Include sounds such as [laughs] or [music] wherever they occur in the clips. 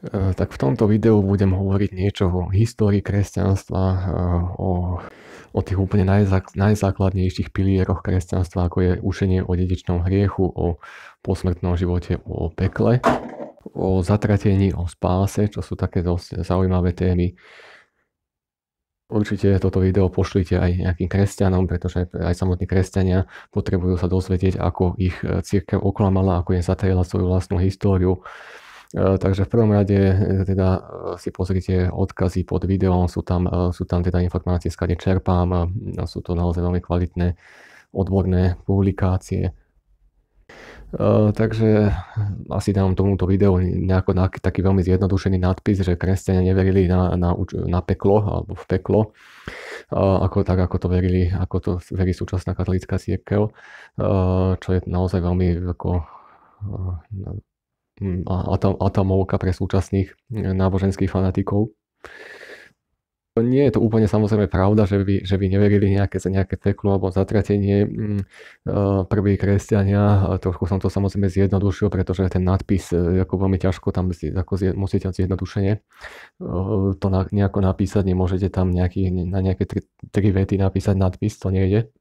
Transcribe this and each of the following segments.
Eh, tak v tomto videu budem hovoriť niečo o histórii kresťanstva, eh, o, o tých úplne najzak, najzákladnejších pilieroch kresťanstva, ako je učenie o dedičnom hriechu, o posmrtnom živote, o pekle, o zatratení, o spáse, čo sú také dosť zaujímavé témy. Určite toto video pošlite aj nejakým kresťanom, pretože aj samotní kresťania potrebujú sa dozvedieť, ako ich eh, církev oklamala, ako im zatajila svoju vlastnú históriu E, takže v prvom rade e, teda e, si pozrite odkazy pod videom, sú tam, sú tam teda informácie, skade čerpám, sú to naozaj veľmi kvalitné odborné publikácie. takže asi dám tomuto videu nejako na, taký veľmi zjednodušený nadpis, že kresťania neverili na, na, na peklo alebo v peklo, ako tak, ako to verili, ako to verí súčasná katolícka církev, čo je naozaj veľmi ako, Mm, a atomovka pre súčasných e, náboženských fanatikov. Nie je to úplne samozrejme pravda, že by, že by neverili nejaké, nejaké peklo alebo zatratenie mm, e, prvých kresťania. Trošku som to samozrejme zjednodušil, pretože ten nadpis e, ako veľmi ťažko tam ako zjed, musíte zjednodušenie. to na, nejako napísať. Nemôžete tam nejaký, na nejaké tri, tri vety napísať nadpis, to nejde.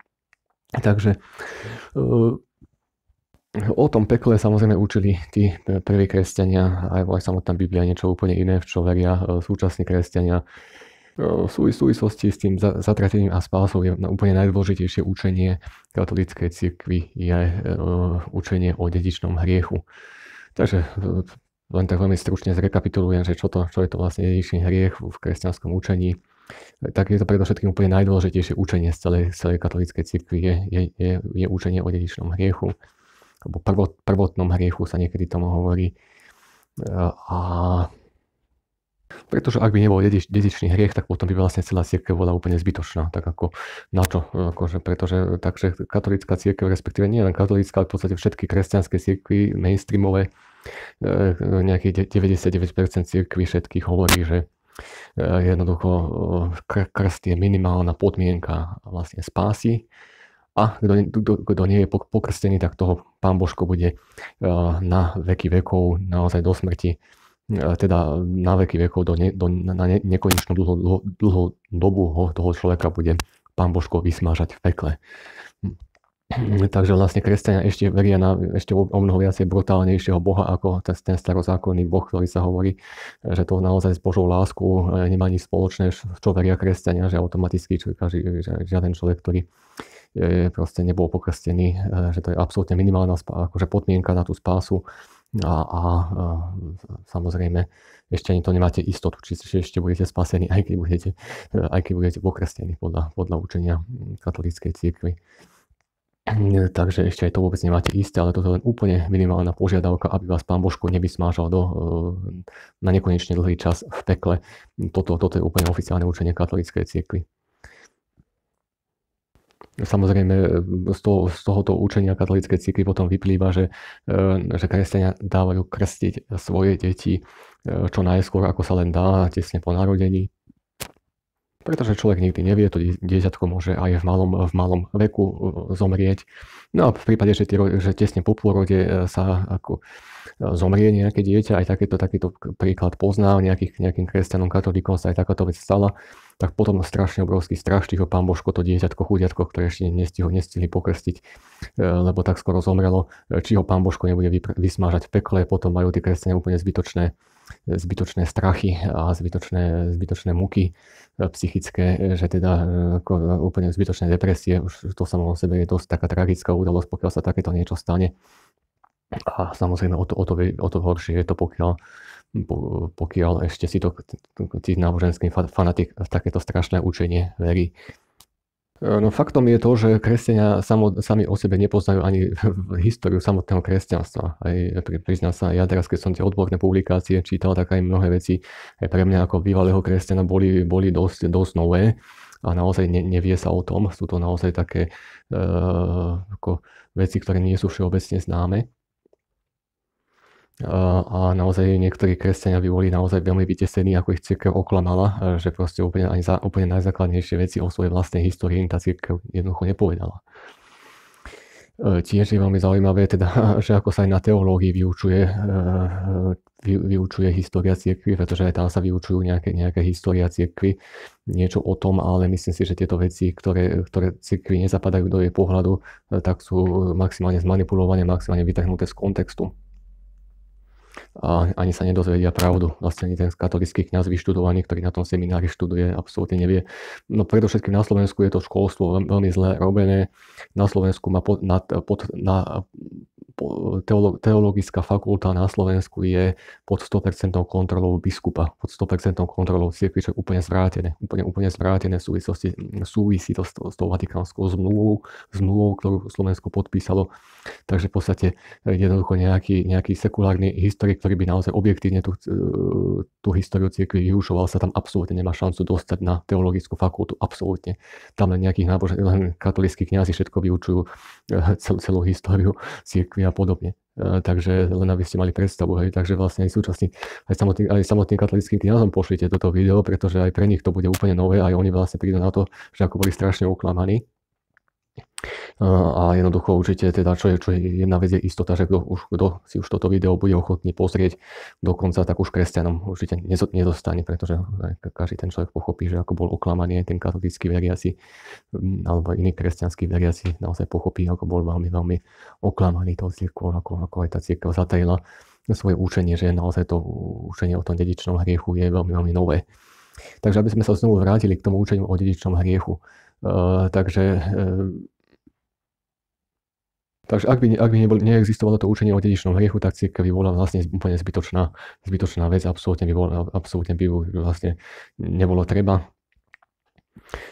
Takže O tom pekle samozrejme učili tí prví kresťania, aj, aj samotná Biblia niečo úplne iné, v čo veria e, súčasní kresťania. E, v súvislosti s tým zatratením a spásou je úplne najdôležitejšie učenie katolíckej cirkvi je e, učenie o dedičnom hriechu. Takže len tak veľmi stručne zrekapitulujem, že čo, to, čo je to vlastne dedičný hriech v kresťanskom učení tak je to predovšetkým úplne najdôležitejšie učenie z celej, celej katolíckej cirkvi, je, je, je, je učenie o dedičnom hriechu alebo prvot, prvotnom hriechu sa niekedy tomu hovorí. E, a pretože ak by nebol dedičný hriech, tak potom by vlastne celá cirkev bola úplne zbytočná. Tak ako na čo? Akože, pretože takže katolická cirkev, respektíve nie len katolická, ale v podstate všetky kresťanské cirkvy, mainstreamové, e, e, nejakých 99% cirkvy všetkých hovorí, že jednoducho krst je minimálna podmienka vlastne spásy a kto, kto, kto nie je pokrstený, tak toho pán Božko bude e, na veky vekov, naozaj do smrti, e, teda na veky vekov, do ne, do, na ne, nekonečnú dlho, dlho, dlho dobu ho, toho človeka bude pán Božko vysmážať v pekle. Hm. [clears throat] Takže vlastne kresťania ešte veria na ešte o mnoho viacej brutálnejšieho Boha ako ten, starozákonný Boh, ktorý sa hovorí, že to naozaj s Božou láskou e, nemá nič spoločné, čo veria kresťania, že automaticky každý, žiaden človek, ktorý proste nebol pokrstený, e, že to je absolútne minimálna akože podmienka na tú spásu a, a, a e, samozrejme ešte ani to nemáte istotu, či, či ešte budete spasení, aj keď budete, e, aj keď budete pokrstení podľa, podľa učenia mm, katolíckej cirkvi. Takže ešte aj to vôbec nemáte isté, ale toto je len úplne minimálna požiadavka, aby vás pán Božko nevysmážal do, na nekonečne dlhý čas v pekle. Toto, toto je úplne oficiálne učenie katolíckej cirkvi. Samozrejme, e, z, toho, z tohoto učenia katolické cirkvi potom vyplýva, že, e, že kresťania dávajú krstiť svoje deti e, čo najskôr, ako sa len dá, tesne po narodení. Pretože človek nikdy nevie, to dieťatko môže aj v malom, v malom veku zomrieť. No a v prípade, že, tie, že tesne po pôrode sa ako zomrie nejaké dieťa, aj takéto, takýto príklad poznal, nejakých, nejakým kresťanom, katolíkom sa aj takáto vec stala, tak potom strašne obrovský strach, ho pán Božko, to dieťatko, chudiatko, ktoré ešte nestihli, nestihli pokrstiť, e, lebo tak skoro zomrelo, e, či ho pán Božko nebude vysmážať v pekle, potom majú tie kresťania úplne zbytočné e, zbytočné strachy a zbytočné, zbytočné muky psychické, že teda ako úplne zbytočné depresie, už to samo o sebe je dosť taká tragická udalosť, pokiaľ sa takéto niečo stane. A samozrejme o to, o to, o to horšie je to, pokiaľ, pokiaľ ešte si to tí náboženský fanatik takéto strašné učenie verí. E, no faktom je to, že kresťania sami o sebe nepoznajú ani históriu samotného kresťanstva. Aj priznám sa, ja teraz, keď som tie odborné publikácie čítal, tak aj mnohé veci aj pre mňa ako bývalého kresťana boli, boli dosť, dosť nové a naozaj ne, nevie sa o tom. Sú to naozaj také e, ako veci, ktoré nie sú všeobecne známe a naozaj niektorí kresťania by boli naozaj veľmi vytesení, ako ich církev oklamala, že proste úplne, ani za, úplne najzákladnejšie veci o svojej vlastnej histórii im tá církev jednoducho nepovedala. E, tiež je veľmi zaujímavé, teda, [laughs] že ako sa aj na teológii vyučuje, e, e, vy, vyučuje história církvy, pretože aj tam sa vyučujú nejaké, nejaké história církvy, niečo o tom, ale myslím si, že tieto veci, ktoré, ktoré cirkvi nezapadajú do jej pohľadu, tak sú maximálne zmanipulované, maximálne vytrhnuté z kontextu a ani sa nedozvedia pravdu. Vlastne ani ten katolický kňaz vyštudovaný, ktorý na tom seminári študuje, absolútne nevie. No predovšetkým na Slovensku je to školstvo veľmi zle robené. Na Slovensku má pod, na, pod, na, teolo, teologická fakulta na Slovensku je pod 100% kontrolou biskupa, pod 100% kontrolou cirkvi, čo je úplne zvrátené. Úplne, úplne zvrátené v súvislosti, súvisí to s, s tou vatikánskou zmluvou, zmluvou, ktorú Slovensko podpísalo. Takže v podstate jednoducho nejaký, nejaký sekulárny historik, ktorý by naozaj objektívne tú, e, tú históriu cirkvi vyušoval, sa tam absolútne nemá šancu dostať na teologickú fakultu, absolútne. Tam len nejakých náboženských, len katolíckí kňazi všetko vyučujú, e, celú, celú históriu cirkvi a podobne. E, takže len aby ste mali predstavu, hej, takže vlastne aj súčasní, aj samotným, aj samotným katolickým kniazom pošlite toto video, pretože aj pre nich to bude úplne nové, aj oni vlastne prídu na to, že ako boli strašne uklamaní a jednoducho určite teda, čo je, čo je jedna vec je istota, že kto, už, kto si už toto video bude ochotný pozrieť dokonca, tak už kresťanom určite nedostane, pretože každý ten človek pochopí, že ako bol oklamaný ten katolický veriaci alebo iný kresťanský veriaci naozaj pochopí, ako bol veľmi, veľmi oklamaný to církvou, ako, ako aj tá církev zatajila svoje učenie, že naozaj to učenie o tom dedičnom hriechu je veľmi, veľmi nové. Takže aby sme sa znovu vrátili k tomu učeniu o dedičnom hriechu. Uh, takže uh, Takže ak by, ak by nebol, neexistovalo to učenie o dedičnom hriechu, tak cirkev by bola vlastne úplne zbytočná, zbytočná vec, absolútne by, bola, absolútne by vlastne nebolo treba.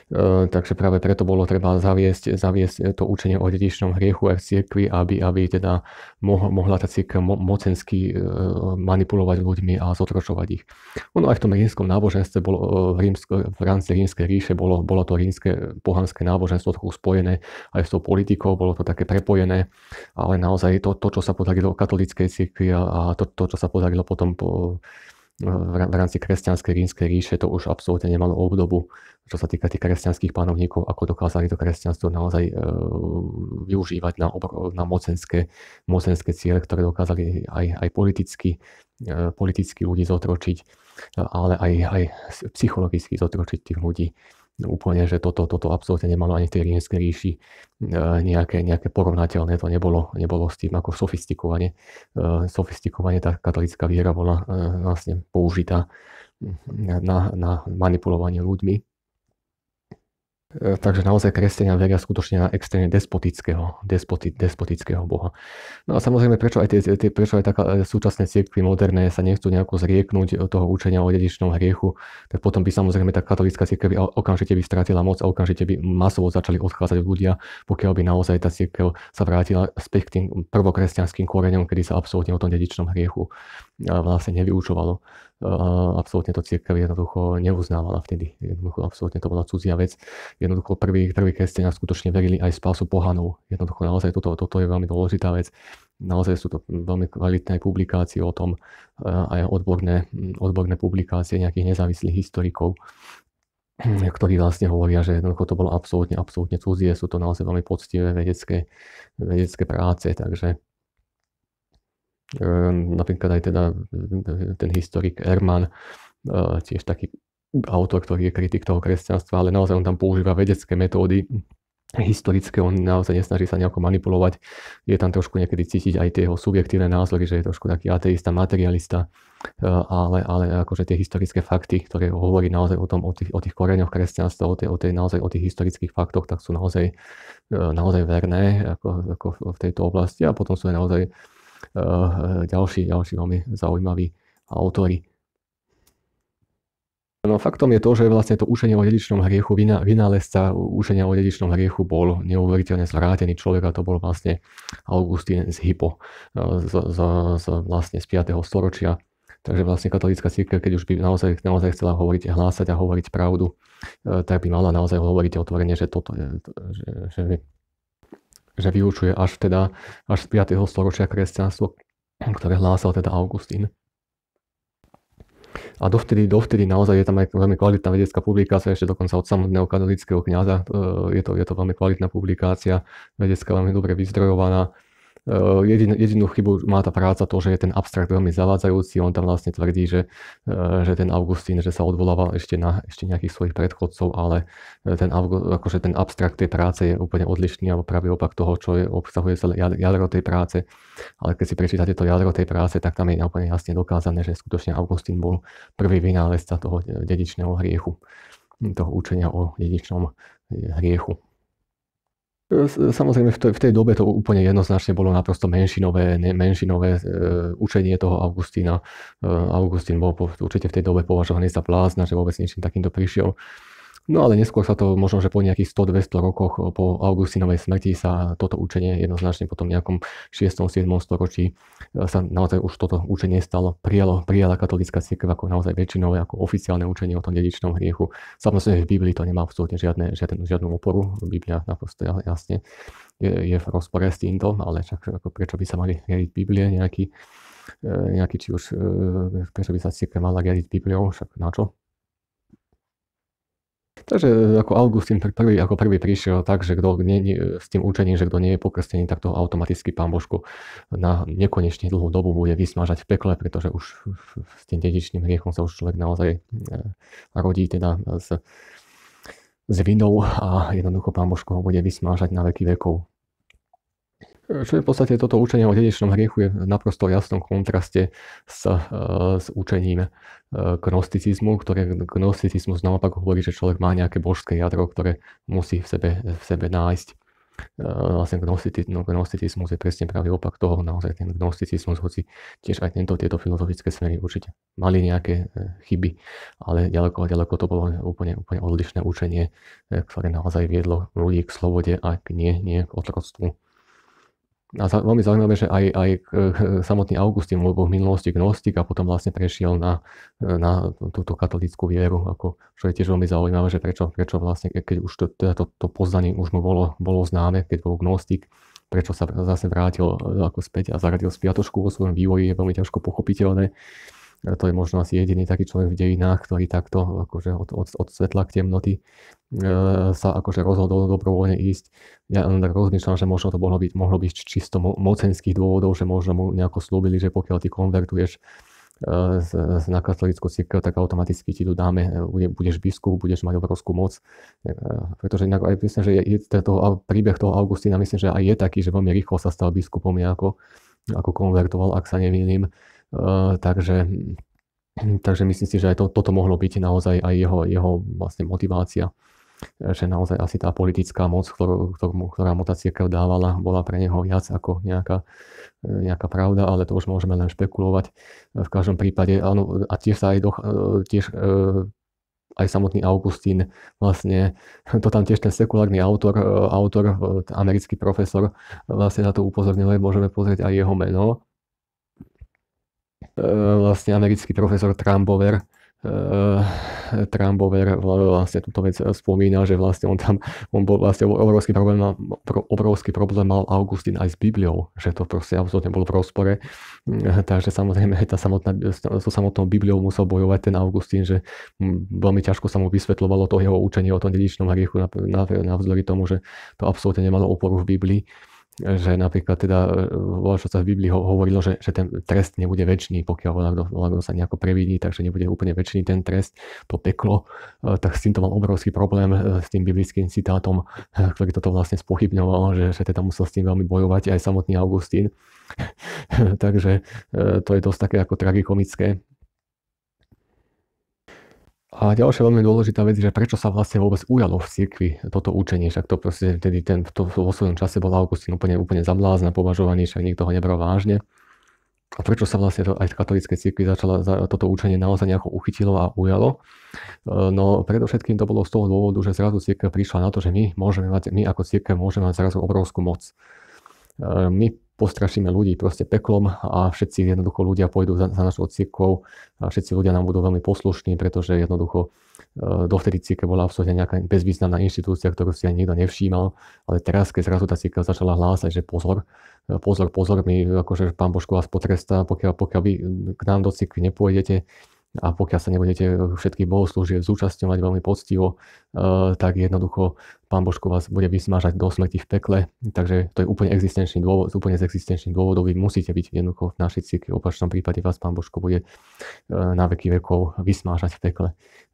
E, takže práve preto bolo treba zaviesť, zaviesť to učenie o dedičnom hriechu aj v cirkvi, aby, aby teda mohla tá cirkev mo- mocensky e, manipulovať ľuďmi a zotročovať ich. Ono aj v tom rímskom náboženstve bolo, v, e, rímsko, v rámci rímskej ríše bolo, bolo to rímske pohanské náboženstvo trochu spojené aj s tou politikou, bolo to také prepojené, ale naozaj to, to čo sa podarilo katolíckej cirkvi a to, to, čo sa podarilo potom po v rámci kresťanskej rímskej ríše to už absolútne nemalo obdobu, čo sa týka tých kresťanských panovníkov, ako dokázali to kresťanstvo naozaj e, využívať na, obr- na mocenské, mocenské ciele, ktoré dokázali aj, aj politicky, e, politicky ľudí zotročiť, e, ale aj, aj psychologicky zotročiť tých ľudí úplne, že toto, toto absolútne nemalo ani v tej rímskej ríši e, nejaké, nejaké porovnateľné, to nebolo, nebolo s tým ako sofistikovanie. E, sofistikovanie tá katolická viera bola e, vlastne použitá na, na manipulovanie ľuďmi E, takže naozaj kresťania veria skutočne na extrémne despotického, despoti, despotického Boha. No a samozrejme, prečo aj, tie, tie, prečo aj taká e, súčasné cirkvi moderné sa nechcú nejako zrieknúť toho učenia o dedičnom hriechu, tak potom by samozrejme tá katolická cirkev okamžite by stratila moc a okamžite by masovo začali odchádzať ľudia, pokiaľ by naozaj tá cirkev sa vrátila späť k tým prvokresťanským koreňom, kedy sa absolútne o tom dedičnom hriechu e, vlastne nevyučovalo absolútne to církev jednoducho neuznávala vtedy. Jednoducho absolútne to bola cudzia vec. Jednoducho prví, prví kresťania skutočne verili aj spásu pohanov. Jednoducho naozaj toto, toto je veľmi dôležitá vec. Naozaj sú to veľmi kvalitné publikácie o tom, aj odborné, odborné publikácie nejakých nezávislých historikov, ktorí vlastne hovoria, že jednoducho to bolo absolútne, absolútne cudzie, sú to naozaj veľmi poctivé vedecké, vedecké práce, takže Ehm, napríklad aj teda eh, ten historik Erman, eh, tiež taký autor, ktorý je kritik toho kresťanstva, ale naozaj on tam používa vedecké metódy, historické, on naozaj nesnaží sa nejako manipulovať. Je tam trošku niekedy cítiť aj tie jeho subjektívne názory, že je trošku taký ateista, materialista, eh, ale, ale akože tie historické fakty, ktoré hovorí naozaj o, tom, o tých, o tých koreňoch kresťanstva, o tej, o tej naozaj o tých historických faktoch, tak sú naozaj, naozaj verné ako, ako v tejto oblasti a potom sú aj naozaj Eh, ďalší, ďalší veľmi zaujímaví autory. No faktom je to, že vlastne to učenie o dedičnom hriechu, vynálezca učenia o dedičnom hriechu bol neuveriteľne zvrátený človek a to bol vlastne Augustín z Hippo eh, z, z, z, vlastne z 5. storočia. Takže vlastne katolícka církev, keď už by naozaj, naozaj chcela hovoriť, hlásať a hovoriť pravdu, eh, tak by mala naozaj hovoriť otvorene, že, toto, že, že že vyučuje až, teda, až z 5. storočia kresťanstvo, ktoré hlásal teda Augustín. A dovtedy, dovtedy naozaj je tam aj veľmi kvalitná vedecká publikácia, ešte dokonca od samotného katolického kniaza. E, je to, je to veľmi kvalitná publikácia, vedecká veľmi dobre vyzdrojovaná Ehm, jedin, jedinú chybu má tá práca to, že je ten abstrakt veľmi zavádzajúci. On tam vlastne tvrdí, že, ehm, že ten Augustín, že sa odvolával ešte na ešte nejakých svojich predchodcov, ale ehm, ten, akože ten abstrakt tej práce je úplne odlišný alebo práve opak toho, čo je, obsahuje celé jadro tej práce. Ale keď si prečítate to jadro tej práce, tak tam je úplne jasne dokázané, že skutočne Augustín bol prvý vynálezca toho e, dedičného hriechu toho učenia o dedičnom e, hriechu. Samozrejme, v tej, v tej dobe to úplne jednoznačne bolo naprosto menšinové, ne, menšinové e, učenie toho Augustína. E, Augustín bol po, určite v tej dobe považovaný za blázna, že vôbec niečím takýmto prišiel. No ale neskôr sa to možno, že po nejakých 100-200 rokoch e, po Augustinovej smrti sa toto učenie jednoznačne potom nejakom 6. 7. storočí e, sa naozaj už toto učenie stalo, prijalo, prijala katolická cirkev ako naozaj väčšinové, ako oficiálne učenie o tom dedičnom hriechu. Samozrejme, v Biblii to nemá absolútne žiadne, žiadne, žiadnu oporu. Biblia naprosto jasne je, je v rozpore s týmto, ale čak, ako prečo by sa mali riadiť Biblie nejaký, e, nejaký či už, prečo by sa cirkev mala riadiť Bibliou, však na čo? Takže ako Augustín prvý, ako prvý prišiel tak, že kto nie, nie, s tým učením, že kto nie je pokrstený, tak to automaticky pán Božku na nekonečne dlhú dobu bude vysmažať v pekle, pretože už s tým dedičným hriechom sa už človek naozaj eh, rodí teda s, s vinou a jednoducho pán Božko ho bude vysmážať na veky vekov. Čo je v podstate toto učenie o dedičnom hriechu je v naprosto jasnom kontraste s, eh, s učením eh, gnosticizmu, ktoré gnosticizmus naopak hovorí, že človek má nejaké božské jadro, ktoré musí v sebe, v sebe nájsť. Eh, vlastne no, gnosticizmus je presne pravý opak toho, naozaj ten gnosticizmus, hoci tiež aj tento, tieto filozofické smery určite mali nejaké chyby, ale ďaleko, ďaleko to bolo úplne, úplne odlišné učenie, ktoré naozaj viedlo ľudí k slobode a k nie, nie k otroctvu a za, veľmi zaujímavé, že aj, aj [laughs] samotný Augustín bol v minulosti gnostik a potom vlastne prešiel na, na túto katolickú vieru, ako, čo je tiež veľmi zaujímavé, že prečo, prečo vlastne, keď už to, teda to, to poznanie už mu bolo, bolo známe, keď bol gnostik, prečo sa zase vrátil e, ako späť a zaradil spiatočku vo svojom vývoji, je veľmi ťažko pochopiteľné to je možno asi jediný taký človek v dejinách, ktorý takto akože od, od, od svetla k temnoty e, sa akože rozhodol dobrovoľne ísť. Ja tak rozmýšľam, že možno to mohlo byť, mohlo byť čisto mocenských dôvodov, že možno mu nejako slúbili, že pokiaľ ty konvertuješ e, na katolickú cirkev, tak automaticky ti tu dáme, e, budeš biskup, budeš mať obrovskú moc. Pretože inak aj myslím, že je, je tento príbeh toho Augustína, myslím, že aj je taký, že veľmi rýchlo sa stal biskupom nejako, ako konvertoval, ak sa neviním. Eh, takže, takže myslím si, že aj to, toto mohlo byť naozaj aj jeho, jeho vlastne motivácia že naozaj asi tá politická moc, ktorú, ktorú, ktorá mu tá církev dávala, bola pre neho viac ako nejaká, eh, nejaká pravda, ale to už môžeme len špekulovať. Eh, v každom prípade, áno, a tiež sa aj, doch, tiež, aj samotný Augustín, vlastne [laughs] to tam tiež ten sekulárny autor, autor, americký profesor, vlastne na to upozorňuje, môžeme pozrieť aj jeho meno, E, vlastne americký profesor Trumpover, e, Trumpover vlastne túto vec spomínal, že vlastne on tam, on bol vlastne obrovský problém, mal, obrovský problém mal Augustín aj s Bibliou, že to proste absolútne bolo v rozpore. E, takže samozrejme, tá samotná, so samotnou Bibliou musel bojovať ten Augustín, že veľmi ťažko sa mu vysvetľovalo to jeho učenie o tom dedičnom hriechu navzdory tomu, že to absolútne nemalo oporu v Biblii že napríklad teda, e, čo sa v Biblii hovorilo, že, že ten trest nebude väčší, pokiaľ kto sa nejako previdí, takže nebude úplne väčší ten trest, to peklo, e, tak s týmto mám obrovský problém, e, s tým biblickým citátom, ktorý toto vlastne spochybňoval, že, že teda musel s tým veľmi bojovať aj samotný Augustín. [laughs] takže to je dosť také ako tragikomické a ďalšia veľmi dôležitá vec, že prečo sa vlastne vôbec ujalo v cirkvi toto učenie, však to proste vtedy ten, to, vo svojom čase bol Augustín úplne, úplne zablázna, považovaný, však nikto ho nebral vážne. A prečo sa vlastne to, aj v katolíckej cirkvi začala za, toto učenie naozaj nejako uchytilo a ujalo? E, no predovšetkým to bolo z toho dôvodu, že zrazu cirkev prišla na to, že my, môžeme mať, my ako cirkev môžeme mať zrazu obrovskú moc. E, my postrašíme ľudí proste peklom a všetci jednoducho ľudia pôjdu za, za našou církvou a všetci ľudia nám budú veľmi poslušní, pretože jednoducho e, dovtedy církev bola absolútne nejaká bezvýznamná inštitúcia, ktorú si ani nikto nevšímal, ale teraz, keď zrazu tá církev začala hlásať, že pozor, e, pozor, pozor, my akože pán Božko vás potrestá, pokiaľ, pokiaľ vy k nám do církvy nepôjdete, a pokiaľ sa nebudete všetky bohoslúžie zúčastňovať veľmi poctivo, e, tak jednoducho Pán Božko vás bude vysmažať do smrti v pekle. Takže to je úplne existenčný dôvod, úplne z existenčných dôvodov vy musíte byť jednoducho v našej cirkvi. V opačnom prípade vás Pán Božko bude e, na veky vekov vysmážať v pekle.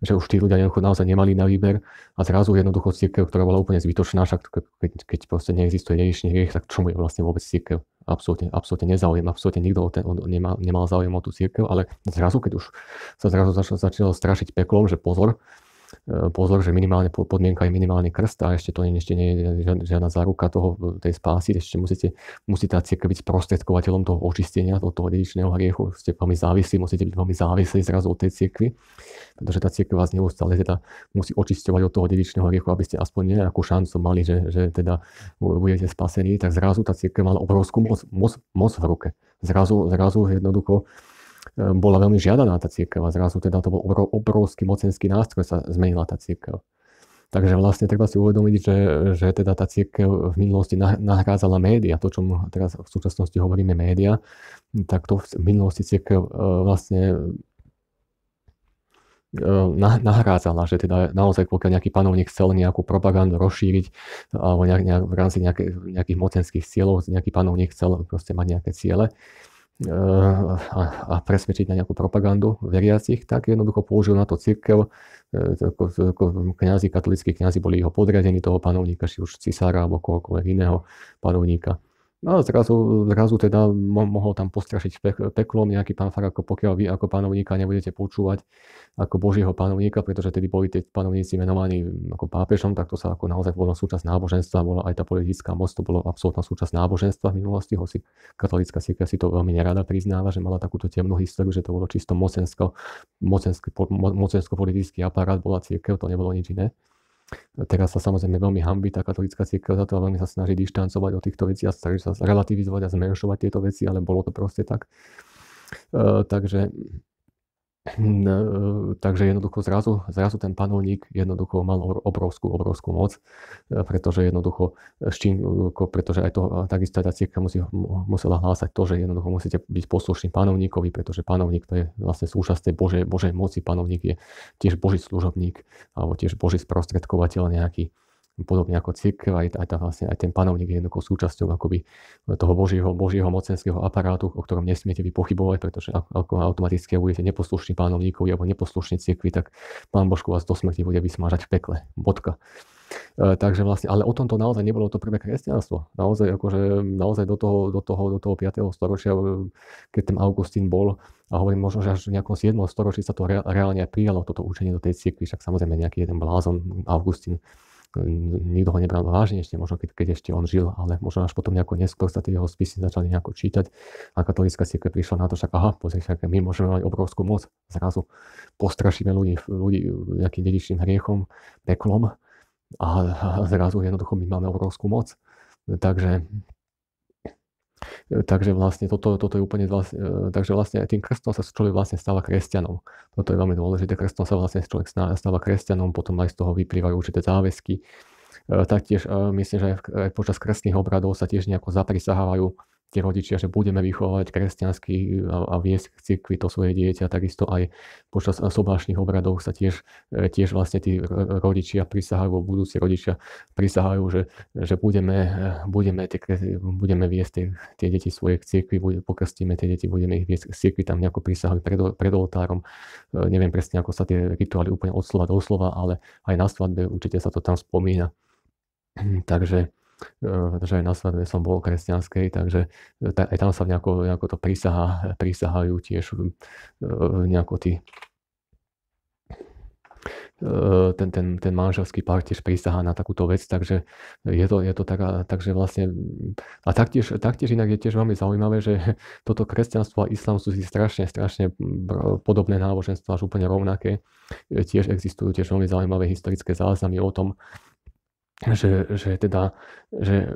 Že už tí ľudia jednoducho naozaj nemali na výber a zrazu jednoducho cirkev, ktorá bola úplne zbytočná, však keď, keď proste neexistuje dedičný hriech, tak čomu je vlastne vôbec cirkev? absolútne, absolútne nezaujím, absolútne nikto o ten, o, nemal, nemal záujem o tú církev, ale zrazu, keď už sa zrazu začal začalo strašiť peklom, že pozor, E, pozor, že minimálne podmienka je minimálny krst a ešte to nie, ešte nie je žiadna záruka toho, e, tej spásy, ešte musíte, musíte církev byť prostredkovateľom toho očistenia, toho, toho dedičného hriechu, ste veľmi závislí, musíte byť veľmi závislí zrazu od tej cirkvi, pretože tá cirkev vás neustále teda musí očisťovať od toho dedičného hriechu, aby ste aspoň nejakú šancu mali, že, že teda budete spasení, tak zrazu tá cirkev mala obrovskú moc, moc, moc v ruke. Zrazu, zrazu jednoducho Ehm, bola veľmi žiadaná tá církev a zrazu teda to bol obrovský mocenský nástroj, sa zmenila tá církev. Takže vlastne treba si uvedomiť, že, že teda tá církev v minulosti nahrádzala média, to, čo teraz v súčasnosti hovoríme média, tak to v minulosti církev e, vlastne e, nahrádzala, že teda naozaj pokiaľ nejaký panovník chcel nejakú propagandu rozšíriť alebo nejak, nejak, v rámci nejakých, nejakých mocenských cieľov, nejaký panovník chcel proste mať nejaké ciele, a, a presvedčiť na nejakú propagandu veriacich, tak jednoducho použil na to církev, e, kňazi, katolíckí kňazi boli jeho podriadení toho panovníka, či už cisára alebo kohokoľvek iného panovníka. No a zrazu, zrazu teda mo- mohol tam postrašiť pe- peklom nejaký pán far, ako pokiaľ vy ako panovníka nebudete počúvať ako Božieho panovníka, pretože tedy boli tie panovníci menovaní ako pápežom, tak to sa ako naozaj bolo súčasť náboženstva, bola aj tá politická moc, to bolo absolútna súčasť náboženstva v minulosti, hoci katolická cirkev si to veľmi nerada priznáva, že mala takúto temnú históriu, že to bolo čisto mocensko, mocensko, mocensko-politický aparát, bola cirkev, to nebolo nič iné. Teraz sa samozrejme veľmi hambí tá katolická církev za to a veľmi sa snaží dištancovať od týchto vecí a snaží sa relativizovať a zmenšovať tieto veci, ale bolo to proste tak. E, takže Hm, e, takže jednoducho zrazu, zrazu ten panovník jednoducho mal obrovskú, obrovskú moc, e, pretože jednoducho, e, čím, pretože aj to, takisto tá cirka musí, musela hlásať to, že jednoducho musíte byť poslušným panovníkovi, pretože panovník to je vlastne súčasť tej Božej, Božej moci, panovník je tiež Boží služobník alebo tiež Boží sprostredkovateľ nejaký podobne ako církev, aj, aj, vlastne, aj ten panovník je jednoducho súčasťou akoby toho božieho, božieho mocenského aparátu, o ktorom nesmiete vy pochybovať, pretože ako automaticky budete neposlušní panovníkovi alebo neposlušní cirkvi, tak pán Božko vás do smrti bude vysmážať v pekle. Bodka. E, takže vlastne, ale o tomto naozaj nebolo to prvé kresťanstvo. Naozaj, akože, naozaj do toho, do toho, do toho 5. storočia, e, keď ten Augustín bol, a hovorím možno, že až v nejakom 7. storočí sa to re, reálne prijalo, toto učenie do tej cirkvi, však samozrejme nejaký jeden blázon, Augustín, nikto ho nebral vážne ešte, možno keď, keď ešte on žil, ale možno až potom nejako neskôr sa tie jeho spisy začali nejako čítať a katolická cirkev prišla na to, že aha, pozri, však my môžeme mať obrovskú moc, zrazu postrašíme ľudí, ľudí nejakým dedičným hriechom, peklom a, a zrazu jednoducho my máme obrovskú moc. Takže Takže vlastne toto, toto je úplne, vlastne, e, takže vlastne tým krstom sa človek vlastne stáva kresťanom. Toto je veľmi dôležité, krstom sa vlastne človek stáva kresťanom, potom aj z toho vyplývajú určité záväzky. E, taktiež e, myslím, že aj počas krstných obradov sa tiež nejako zaprisahávajú tí rodičia, že budeme vychovávať kresťansky a, a viesť k cirkvi to svoje dieťa. Takisto aj počas sobášnych obradov sa tiež, e, tiež vlastne tí rodičia prisahajú, budúci rodičia prisahajú, že, že budeme, e, budeme, tie, budeme viesť tie, tie deti svoje k cirkvi, pokrstíme tie deti, budeme ich viesť k cirkvi, tam nejako prisahajú pred, pred oltárom. E, neviem presne, ako sa tie rituály úplne od slova do slova, ale aj na svadbe určite sa to tam spomína. [clears throat] Takže Eh, pretože aj na svadbe som bol kresťanskej, takže eh, aj tam sa nejako, nejako to prísaha, prísahajú tiež eh, nejako tí ten, ten, ten manželský pár tiež prísahá na takúto vec, takže je to, je to taká, takže vlastne a taktiež, taktiež inak je tiež veľmi zaujímavé, že toto kresťanstvo a islám sú si strašne, strašne podobné náboženstva, až úplne rovnaké. Tiež existujú tiež veľmi zaujímavé historické záznamy o tom, že, že teda, že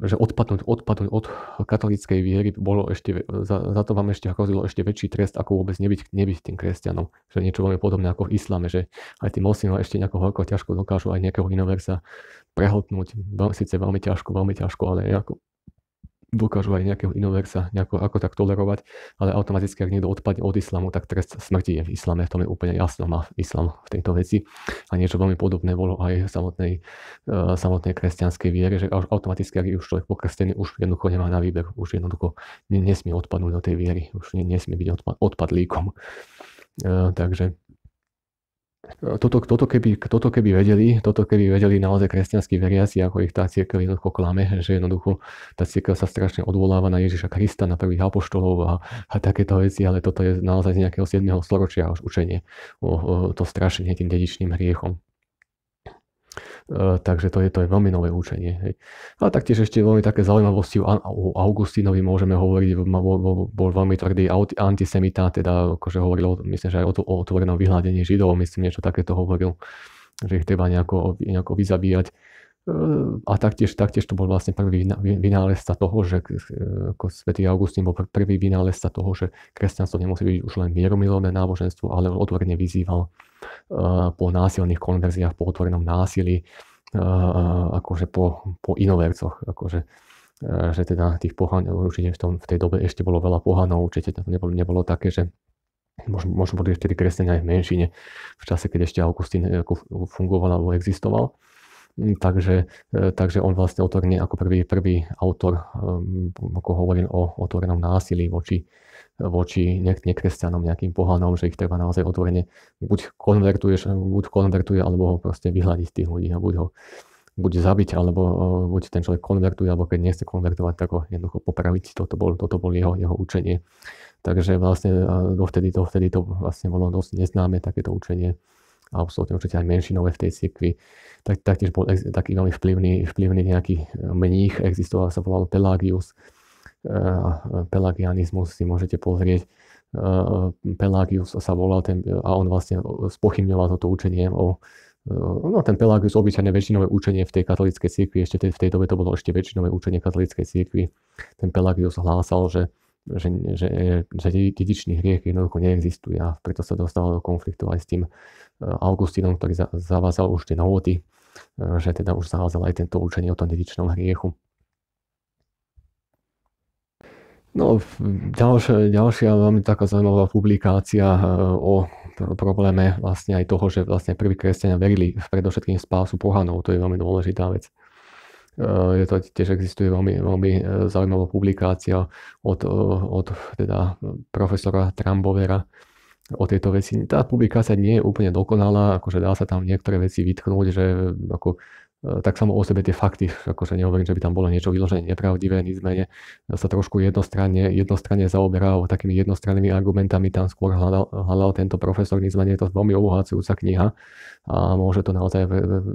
že odpadnúť, odpadnúť od katolíckej viery bolo ešte, za, za to vám ešte hrozilo ešte väčší trest, ako vôbec nebyť, nebyť tým kresťanom. Že niečo veľmi podobné ako v islame, že aj tí moslimov ešte nejako horko ťažko dokážu aj nejakého inoversa prehotnúť. Veľmi, síce veľmi ťažko, veľmi ťažko, ale nejako dokážu aj nejakého inoverca nejako, ako tak tolerovať, ale automaticky, ak niekto odpadne od islamu, tak trest smrti je v islame, v tom je úplne jasno, má islam v tejto veci. A niečo veľmi podobné bolo aj v samotnej, uh, samotnej kresťanskej viere, že automaticky, ak je už človek pokrstený, už jednoducho nemá na výber, už jednoducho nesmie odpadnúť do tej viery, už nesmie byť odpadlíkom. Uh, takže toto, toto, keby, toto keby vedeli, toto keby vedeli naozaj kresťanskí veriaci, ako ich tá církev jednoducho klame, že jednoducho tá církev sa strašne odvoláva na Ježiša Krista, na prvých apoštolov a, a takéto veci, ale toto je naozaj z nejakého 7. storočia už učenie o, o to strašenie tým dedičným hriechom. Eh, takže to je, to je veľmi nové učenie. Hej. A taktiež ešte veľmi také zaujímavosti o Augustínovi môžeme hovoriť, bol, bol veľmi tvrdý antisemita, teda akože hovoril, myslím, že aj o, to, o otvorenom vyhľadení Židov, myslím, niečo takéto hovoril, že ich treba nejako, nejako vyzabíjať. Eh, a taktiež, taktiež to bol vlastne prvý vynálezca toho, že ako svätý Augustín bol prvý vynálezca toho, že kresťanstvo nemusí byť už len mieromilovné náboženstvo, ale otvorene vyzýval Eh, po násilných konverziách, po otvorenom násilí, eh, akože po, po inovercoch, akože eh, že teda tých pohanov určite v tom v tej dobe ešte bolo veľa pohanov, určite to nebolo, nebolo také, že možno, možno boli ešte kresťania aj v menšine, v čase, keď ešte Augustín fungoval alebo existoval. Mm, takže, takže on vlastne otvorene ako prvý, prvý autor ako hovoril o otvorenom násilí voči, voči nekresťanom, nejakým pohľadom, že ich treba naozaj otvorene buď konvertuješ, buď konvertuje, alebo ho proste vyhľadiť tých ľudí a buď ho buď zabiť, alebo buď ten človek konvertuje, alebo keď nechce konvertovať, tak ho jednoducho popraviť. Toto bol, toto bol jeho, jeho učenie. Takže vlastne dovtedy, dovtedy to vlastne bolo dosť neznáme, takéto učenie a absolútne určite aj menšinové v tej cirkvi. Tak, taktiež bol ex, taký veľmi vplyvný, vplyvný nejaký mních, existoval sa volal Pelagius, pelagianizmus si môžete pozrieť. Pelagius sa volal ten, a on vlastne spochybňoval toto učenie o No ten Pelagius obyčajne väčšinové učenie v tej katolíckej cirkvi, ešte v tej dobe to bolo ešte väčšinové učenie katolíckej cirkvi. Ten Pelagius hlásal, že, že, že, že dedičný hriech jednoducho neexistuje a preto sa dostával do konfliktu aj s tým e, Augustínom, ktorý zavázal už tie novoty, e, že teda už zavázal aj tento učenie o tom dedičnom hriechu. No, ďalšia, ďalšia veľmi taká zaujímavá publikácia eh, o probléme vlastne aj toho, že vlastne prví kresťania verili v predovšetkým spásu pohanov, to je veľmi dôležitá vec. Eh, je to tiež existuje veľmi, veľmi eh, zaujímavá publikácia od, od teda profesora Trambovera o tejto veci. Tá publikácia nie je úplne dokonalá, akože dá sa tam niektoré veci vytknúť, že ako E, tak samo o sebe tie fakty, akože nehovorím, že by tam bolo niečo vyložené nepravdivé, nic zmene, sa trošku jednostranne, jednostranne zaoberal takými jednostrannými argumentami, tam skôr hľadal, hľadal tento profesor, nicméně je to veľmi obohacujúca kniha a môže to naozaj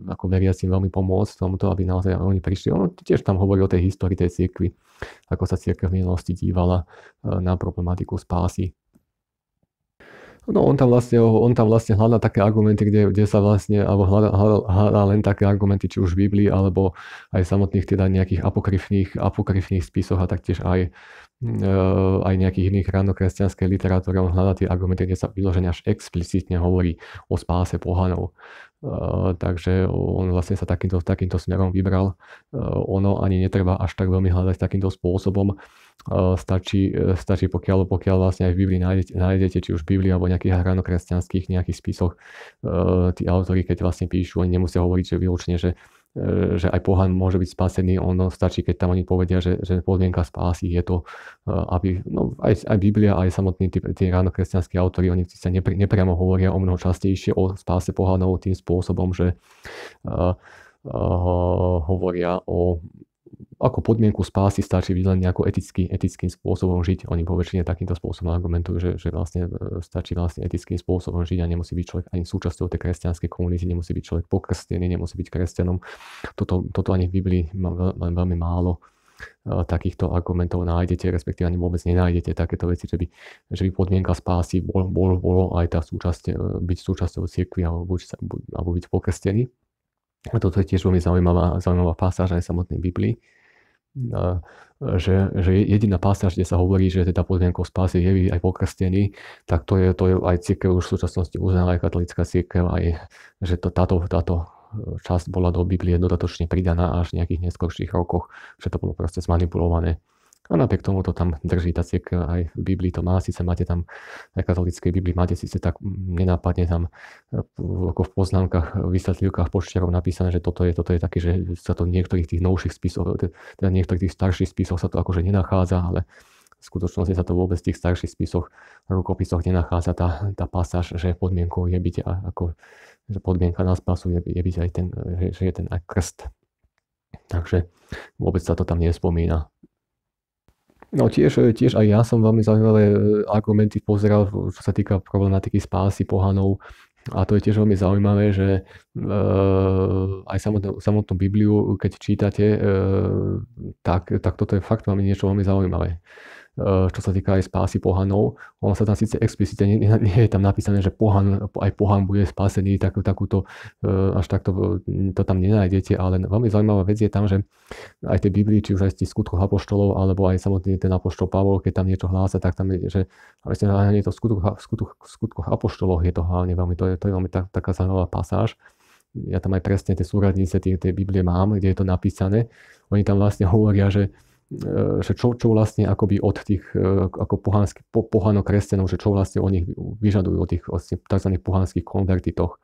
ako veriacim veľmi pomôcť tomuto, aby naozaj oni prišli. On tiež tam hovorí o tej histórii tej cirkvi, ako sa cirkev v minulosti dívala e, na problematiku spásy No on tam vlastne, on tam vlastne hľadá také argumenty, kde, kde sa vlastne, alebo hľadá, hľadá, hľadá len také argumenty, či už v Biblii, alebo aj samotných teda nejakých apokryfných, apokryfných spisoch a taktiež aj Hm, eh, aj nejakých iných ránokresťanskej literatúre, on hľadá tie argumenty, kde sa vyloženia až explicitne hovorí o spáse pohanov. Eh, takže on vlastne sa takýmto, takýmto smerom vybral. Eh, ono ani netreba až tak veľmi hľadať takýmto spôsobom. Stačí, stačí pokiaľ, pokiaľ vlastne aj v Biblii nájdete, nájdete či už v Biblii alebo nejakých ránokresťanských nejakých spisoch, tí autori, keď vlastne píšu, oni nemusia hovoriť, že výlučne, že E, že aj pohan môže byť spasený, ono stačí, keď tam oni povedia, že, že podmienka spásy je to, e, aby, no aj, aj Biblia, aj samotní tí, tí ráno kresťanskí autori, oni sa nepri, nepriamo hovoria o mnoho častejšie o spáse pohanov tým spôsobom, že uh, uh, hovoria o ako podmienku spásy stačí byť len nejako etický, etickým spôsobom žiť. Oni po väčšine takýmto spôsobom argumentujú, že, že vlastne e, stačí vlastne etickým spôsobom žiť a nemusí byť človek ani súčasťou tej kresťanskej komunity, nemusí byť človek pokrstený, nemusí byť kresťanom. Toto, toto ani v Biblii má veľ, veľmi málo e, takýchto argumentov nájdete, respektíve ani vôbec nenájdete takéto veci, že by, že by podmienka spásy bol, bol, aj tá súčasť, e, byť súčasťou cirkvi alebo, alebo byť pokrstený. A toto je tiež veľmi zaujímavá, zaujímavá pasáž aj samotnej Biblii že, že jediná pasáž, kde sa hovorí, že teda podmienkou spásy je aj pokrstený, tak to je, to je aj církev už v súčasnosti uznala aj katolická církev, aj že to, táto, táto e, časť bola do Biblie dodatočne pridaná až v nejakých neskorších rokoch, že to bolo proste zmanipulované. A napriek tomu to tam drží, cirkev eh, aj v Biblii to má, síce máte tam, na katolíckej Biblii máte síce tak nenápadne tam eh, ako v poznámkach, eh, vysvetlivkách počtiarov napísané, že toto je, toto je taký, že sa to v niektorých tých novších spisov, teda niektorých tých starších spisov sa to akože nenachádza, ale v skutočnosti sa to vôbec v tých starších spisoch, rukopisoch nenachádza tá, tá pasáž, že podmienkou je byť ako, že podmienka na spasu je, je byť aj ten, že, že je ten aj krst. Takže vôbec sa to tam nespomína. No tiež, e, tiež aj ja som veľmi zaujímavé e, argumenty pozeral, čo sa týka problematiky spásy pohanov. A to je tiež veľmi zaujímavé, že e, aj samotnú, samotnú Bibliu, keď čítate, e, tak, tak toto je fakt veľmi niečo veľmi zaujímavé. Eh, čo sa týka aj spásy pohanov. Ono sa tam síce explicitne nie je tam napísané, že pohan, aj pohan bude spásený, tak, takúto, eh, až takto eh, to tam nenájdete, ale veľmi zaujímavá vec je tam, že aj tej Biblii, či už aj z tých skutkov apoštolov, alebo aj samotný ten apoštol Pavol, keď tam niečo hlása, tak tam je, že myslím, hlavne je to v skutkoch, skutkoch, skutkoch apoštolov je to hlavne veľmi, to je, to je veľmi tak, taká zaujímavá pasáž ja tam aj presne tie súradnice tej, tej Biblie mám, kde je to napísané. Oni tam vlastne hovoria, že E, že čo, čo vlastne akoby od tých e, ako pohanský, po, pohano kresťanov, že čo vlastne o nich vyžadujú, o tých vlastne tzv. pohanských konvertitoch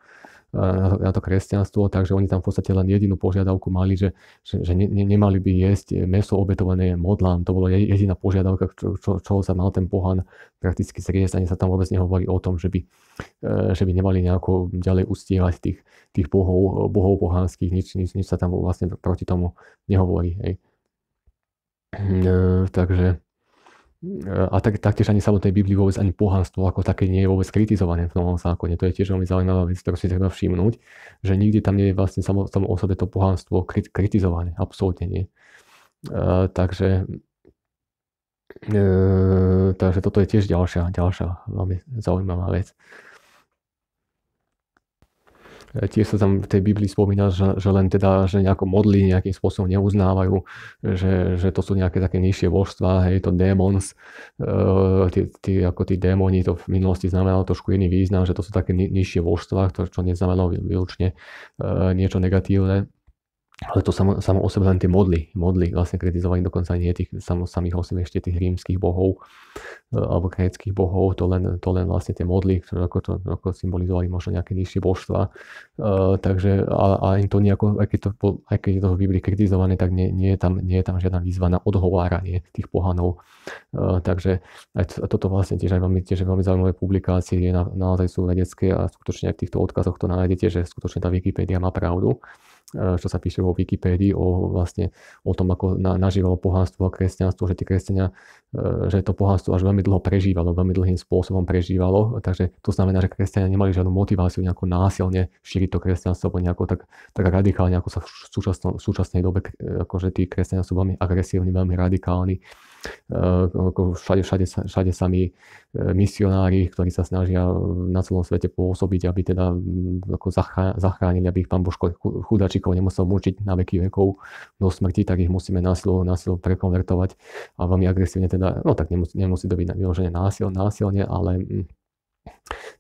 e, na to kresťanstvo, takže oni tam v podstate len jedinú požiadavku mali, že, že, že ne, nemali by jesť meso obetované modlám. To bolo jediná požiadavka, čo, čo, čo sa mal ten pohan prakticky zriesť. Ani sa tam vôbec nehovorí o tom, že by, že by nemali nejako ďalej ustievať tých, tých bohov, bohov pohanských. Nič, nič, nič sa tam vlastne proti tomu nehovorí. Hej. Mm, e, takže e, a tak, taktiež ani samotnej Biblii vôbec ani pohanstvo ako také nie je vôbec kritizované v Novom zákone. To je tiež veľmi zaujímavá vec, ktorú si treba všimnúť, že nikdy tam nie je vlastne samo, samo o sebe to pohanstvo kritizované, absolútne nie. E, takže, e, takže toto je tiež ďalšia, ďalšia veľmi zaujímavá vec. Tiež sa tam v tej Biblii spomína, že, že len teda, že nejako modlí, nejakým spôsobom neuznávajú, že, že to sú nejaké také nižšie božstva, hej, to démons, eh, e, tí, ako tí démoni, to v minulosti znamenalo trošku iný význam, že to sú také nižšie božstva, čo neznamenalo výlučne e, niečo negatívne, ale to samo, samo o sebe len tie modly, modly vlastne kritizovali dokonca nie tých samo, samých o sebe ešte tých rímskych bohov e, alebo kreckých bohov, to len, to len vlastne tie modly, ktoré ako, to, ako symbolizovali možno nejaké nižšie božstva. Uh, takže a, a to nejako, aj keď, to, aj keď je to v Biblii kritizované, tak nie, nie, je tam, nie je tam žiadna výzva na odhováranie tých pohanov. Uh, takže aj toto vlastne tiež aj veľmi, tiež veľmi zaujímavé publikácie, na, naozaj sú vedecké a skutočne aj v týchto odkazoch to nájdete, že skutočne tá Wikipédia má pravdu. E, čo sa píše vo Wikipédii o, vlastne, o tom, ako na, nažívalo pohánstvo a kresťanstvo, že tie kresťania, e, že to pohánstvo až veľmi dlho prežívalo, veľmi dlhým spôsobom prežívalo, takže to znamená, že kresťania nemali žiadnu motiváciu nejako násilne šíriť to kresťanstvo, alebo nejako tak, tak radikálne, ako sa v, súčasno, v súčasnej dobe, akože tí kresťania sú veľmi agresívni, veľmi radikálni, všade, všade, všade sa mi Eh, misionári, ktorí sa snažia eh, na celom svete pôsobiť, aby teda mm, ako zachránili, aby ich pán Božko chudačikov nemusel mučiť na veky vekov do smrti, tak ich musíme na prekonvertovať a veľmi agresívne teda, no tak nemusí, nemusí to byť vyložené násil, násilne, ale mm,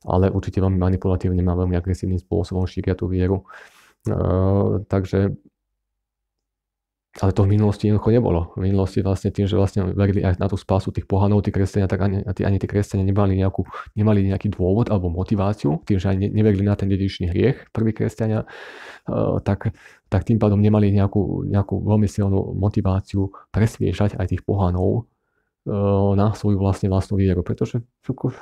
ale určite veľmi manipulatívne a veľmi agresívnym spôsobom šíria tú vieru. Eh, takže ale to v minulosti jednoducho nebolo. V minulosti vlastne tým, že vlastne verili aj na tú spásu tých pohanov, tí kresťania, tak ani, tí, ani tí kresťania nemali, nejakú, nemali nejaký dôvod alebo motiváciu, tým, že ani neverili na ten dedičný hriech, prvý kresťania, e, tak, tak tým pádom nemali nejakú, nejakú veľmi silnú motiváciu presviečať aj tých pohanov Eh, na svoju vlastne vlastnú vieru, pretože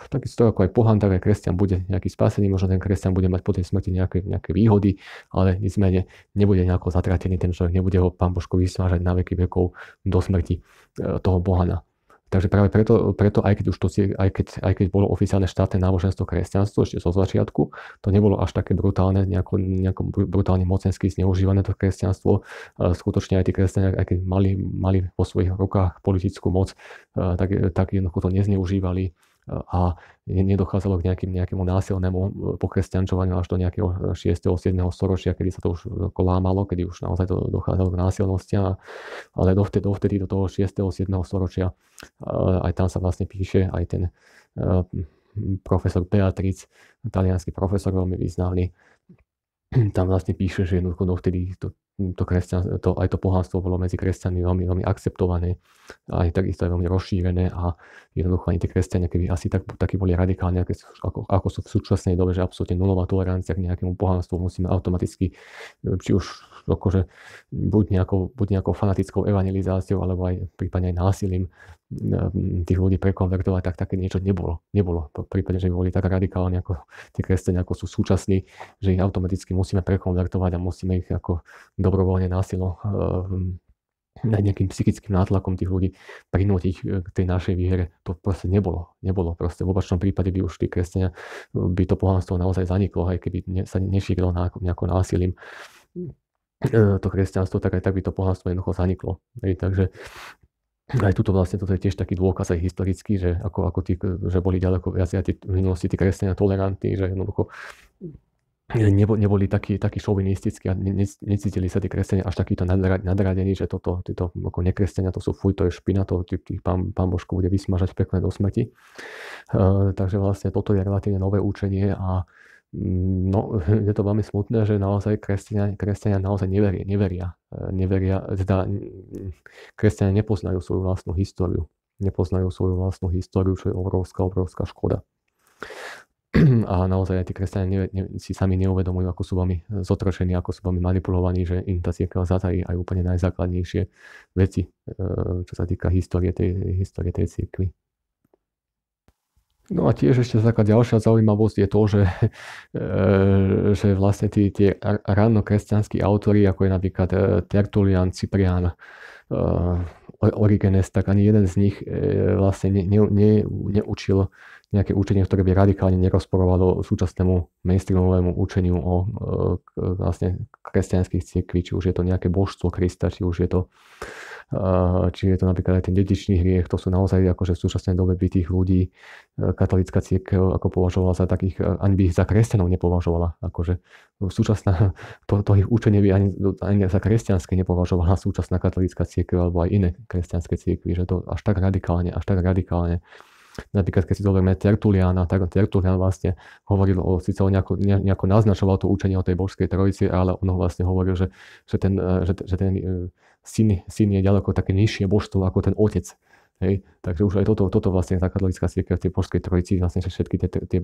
takisto ako aj pohan, tak aj kresťan bude nejaký spasený, možno ten kresťan bude mať po tej smrti nejaké, nejaké výhody, ale nicmene nebude nejako zatratený ten človek, nebude ho pán Božko vysvážať na veky vekov do smrti eh, toho bohana. Takže práve preto, preto aj, keď už to, aj, keď, aj keď bolo oficiálne štátne náboženstvo kresťanstvo ešte zo začiatku, to nebolo až také brutálne, nejako, nejako brutálne mocensky zneužívané to kresťanstvo. E, skutočne aj tí kresťania, aj keď mali, mali vo svojich rukách politickú moc, e, tak, tak jednoducho to nezneužívali a nedochádzalo k nejakým, nejakému násilnému e, pokresťančovaniu až do nejakého 6. 7. storočia, kedy sa to už kolámalo, kedy už naozaj to dochádzalo k násilnostiam, ale dovtedy, dovtedy do toho 6. 7. storočia e, aj tam sa vlastne píše aj ten e, profesor Beatric, talianský profesor veľmi významný, tam vlastne píše, že jednoducho dovtedy to Hm, to, kresťan, to aj to pohánstvo bolo medzi kresťanmi veľmi, veľmi akceptované a je takisto aj veľmi rozšírené a jednoducho ani tie kresťania, keby asi tak, takí boli radikálni, ako, ako sú v súčasnej dobe, že absolútne nulová tolerancia k nejakému pohánstvu musíme automaticky, e, či už akože buď nejakou, buď nejakou fanatickou evangelizáciou, alebo aj prípadne aj násilím tých ľudí prekonvertovať, tak také niečo nebolo. Nebolo. V prípade, že by boli tak radikálni ako tie kresťania, ako sú súčasní, že ich automaticky musíme prekonvertovať a musíme ich ako dobrovoľne násilo ehm, nejakým psychickým nátlakom tých ľudí prinútiť eh, k tej našej viere. To proste nebolo. Nebolo proste. V obačnom prípade by už tí kresťania, eh, by to pohanstvo naozaj zaniklo, aj keby ne, sa nešírilo nejakou násilím eh, to kresťanstvo, tak aj tak by to pohanstvo jednoducho zaniklo. Hej, takže aj tuto vlastne toto je tiež taký dôkaz aj historický, že, ako, ako tí, že boli ďaleko viac aj tí, v minulosti tí kresťania tolerantní, že jednoducho nebo, neboli takí, takí šovinistickí a ne, necítili sa tí kresťania až takíto nadradení, že toto, títo ako nekresťania, to sú fuj, to je špina, to tých, pán, pán Božko bude vysmažať pekne do smrti. Uh, takže vlastne toto je relatívne nové učenie a mm, no, [laughs] je to veľmi smutné, že naozaj kresťania, kresťania naozaj neveria, neveria, e, neveria, teda mm, kresťania nepoznajú svoju vlastnú históriu, nepoznajú svoju vlastnú históriu, čo je obrovská, obrovská škoda a naozaj aj tí kresťania ne, ne, si sami neuvedomujú, ako sú veľmi e, zotrošení, ako sú veľmi manipulovaní, že im tá cirkev zatají aj úplne najzákladnejšie veci, e, čo sa týka histórie tej, histórie tej církvy. No a tiež ešte taká ďalšia zaujímavosť je to, že, e, že vlastne tí, tie ráno kresťanskí autory, ako je napríklad Tertulian, Cyprian, Origenes, tak ani jeden z nich vlastne ne, ne, ne, neučil nejaké učenie, ktoré by radikálne nerozporovalo súčasnému mainstreamovému učeniu o e, vlastne kresťanských cirkví, či už je to nejaké božstvo Krista, či už je to e, či je to napríklad aj ten dedičný hriech, to sú naozaj akože v súčasnej dobe bytých ľudí e, katolická církev ako považovala za takých, e, ani by ich za kresťanov nepovažovala. Akože súčasná, to, to ich učenie by ani, ani za kresťanské nepovažovala súčasná katolická církev alebo aj iné kresťanské církvy, že to až tak radikálne, až tak radikálne Napríklad, keď si zoberieme Tertuliana, tak Tertulian vlastne hovoril o, síce o nejako, nejako naznačoval to učenie o tej božskej trojici, ale on vlastne hovoril, že, že ten, e, že, že ten e, syn, syn je ďaleko také nižšie božstvo ako ten otec. Hej. Takže už aj toto, toto vlastne tá katolická v tej božskej trojici, vlastne všetky tie, tie,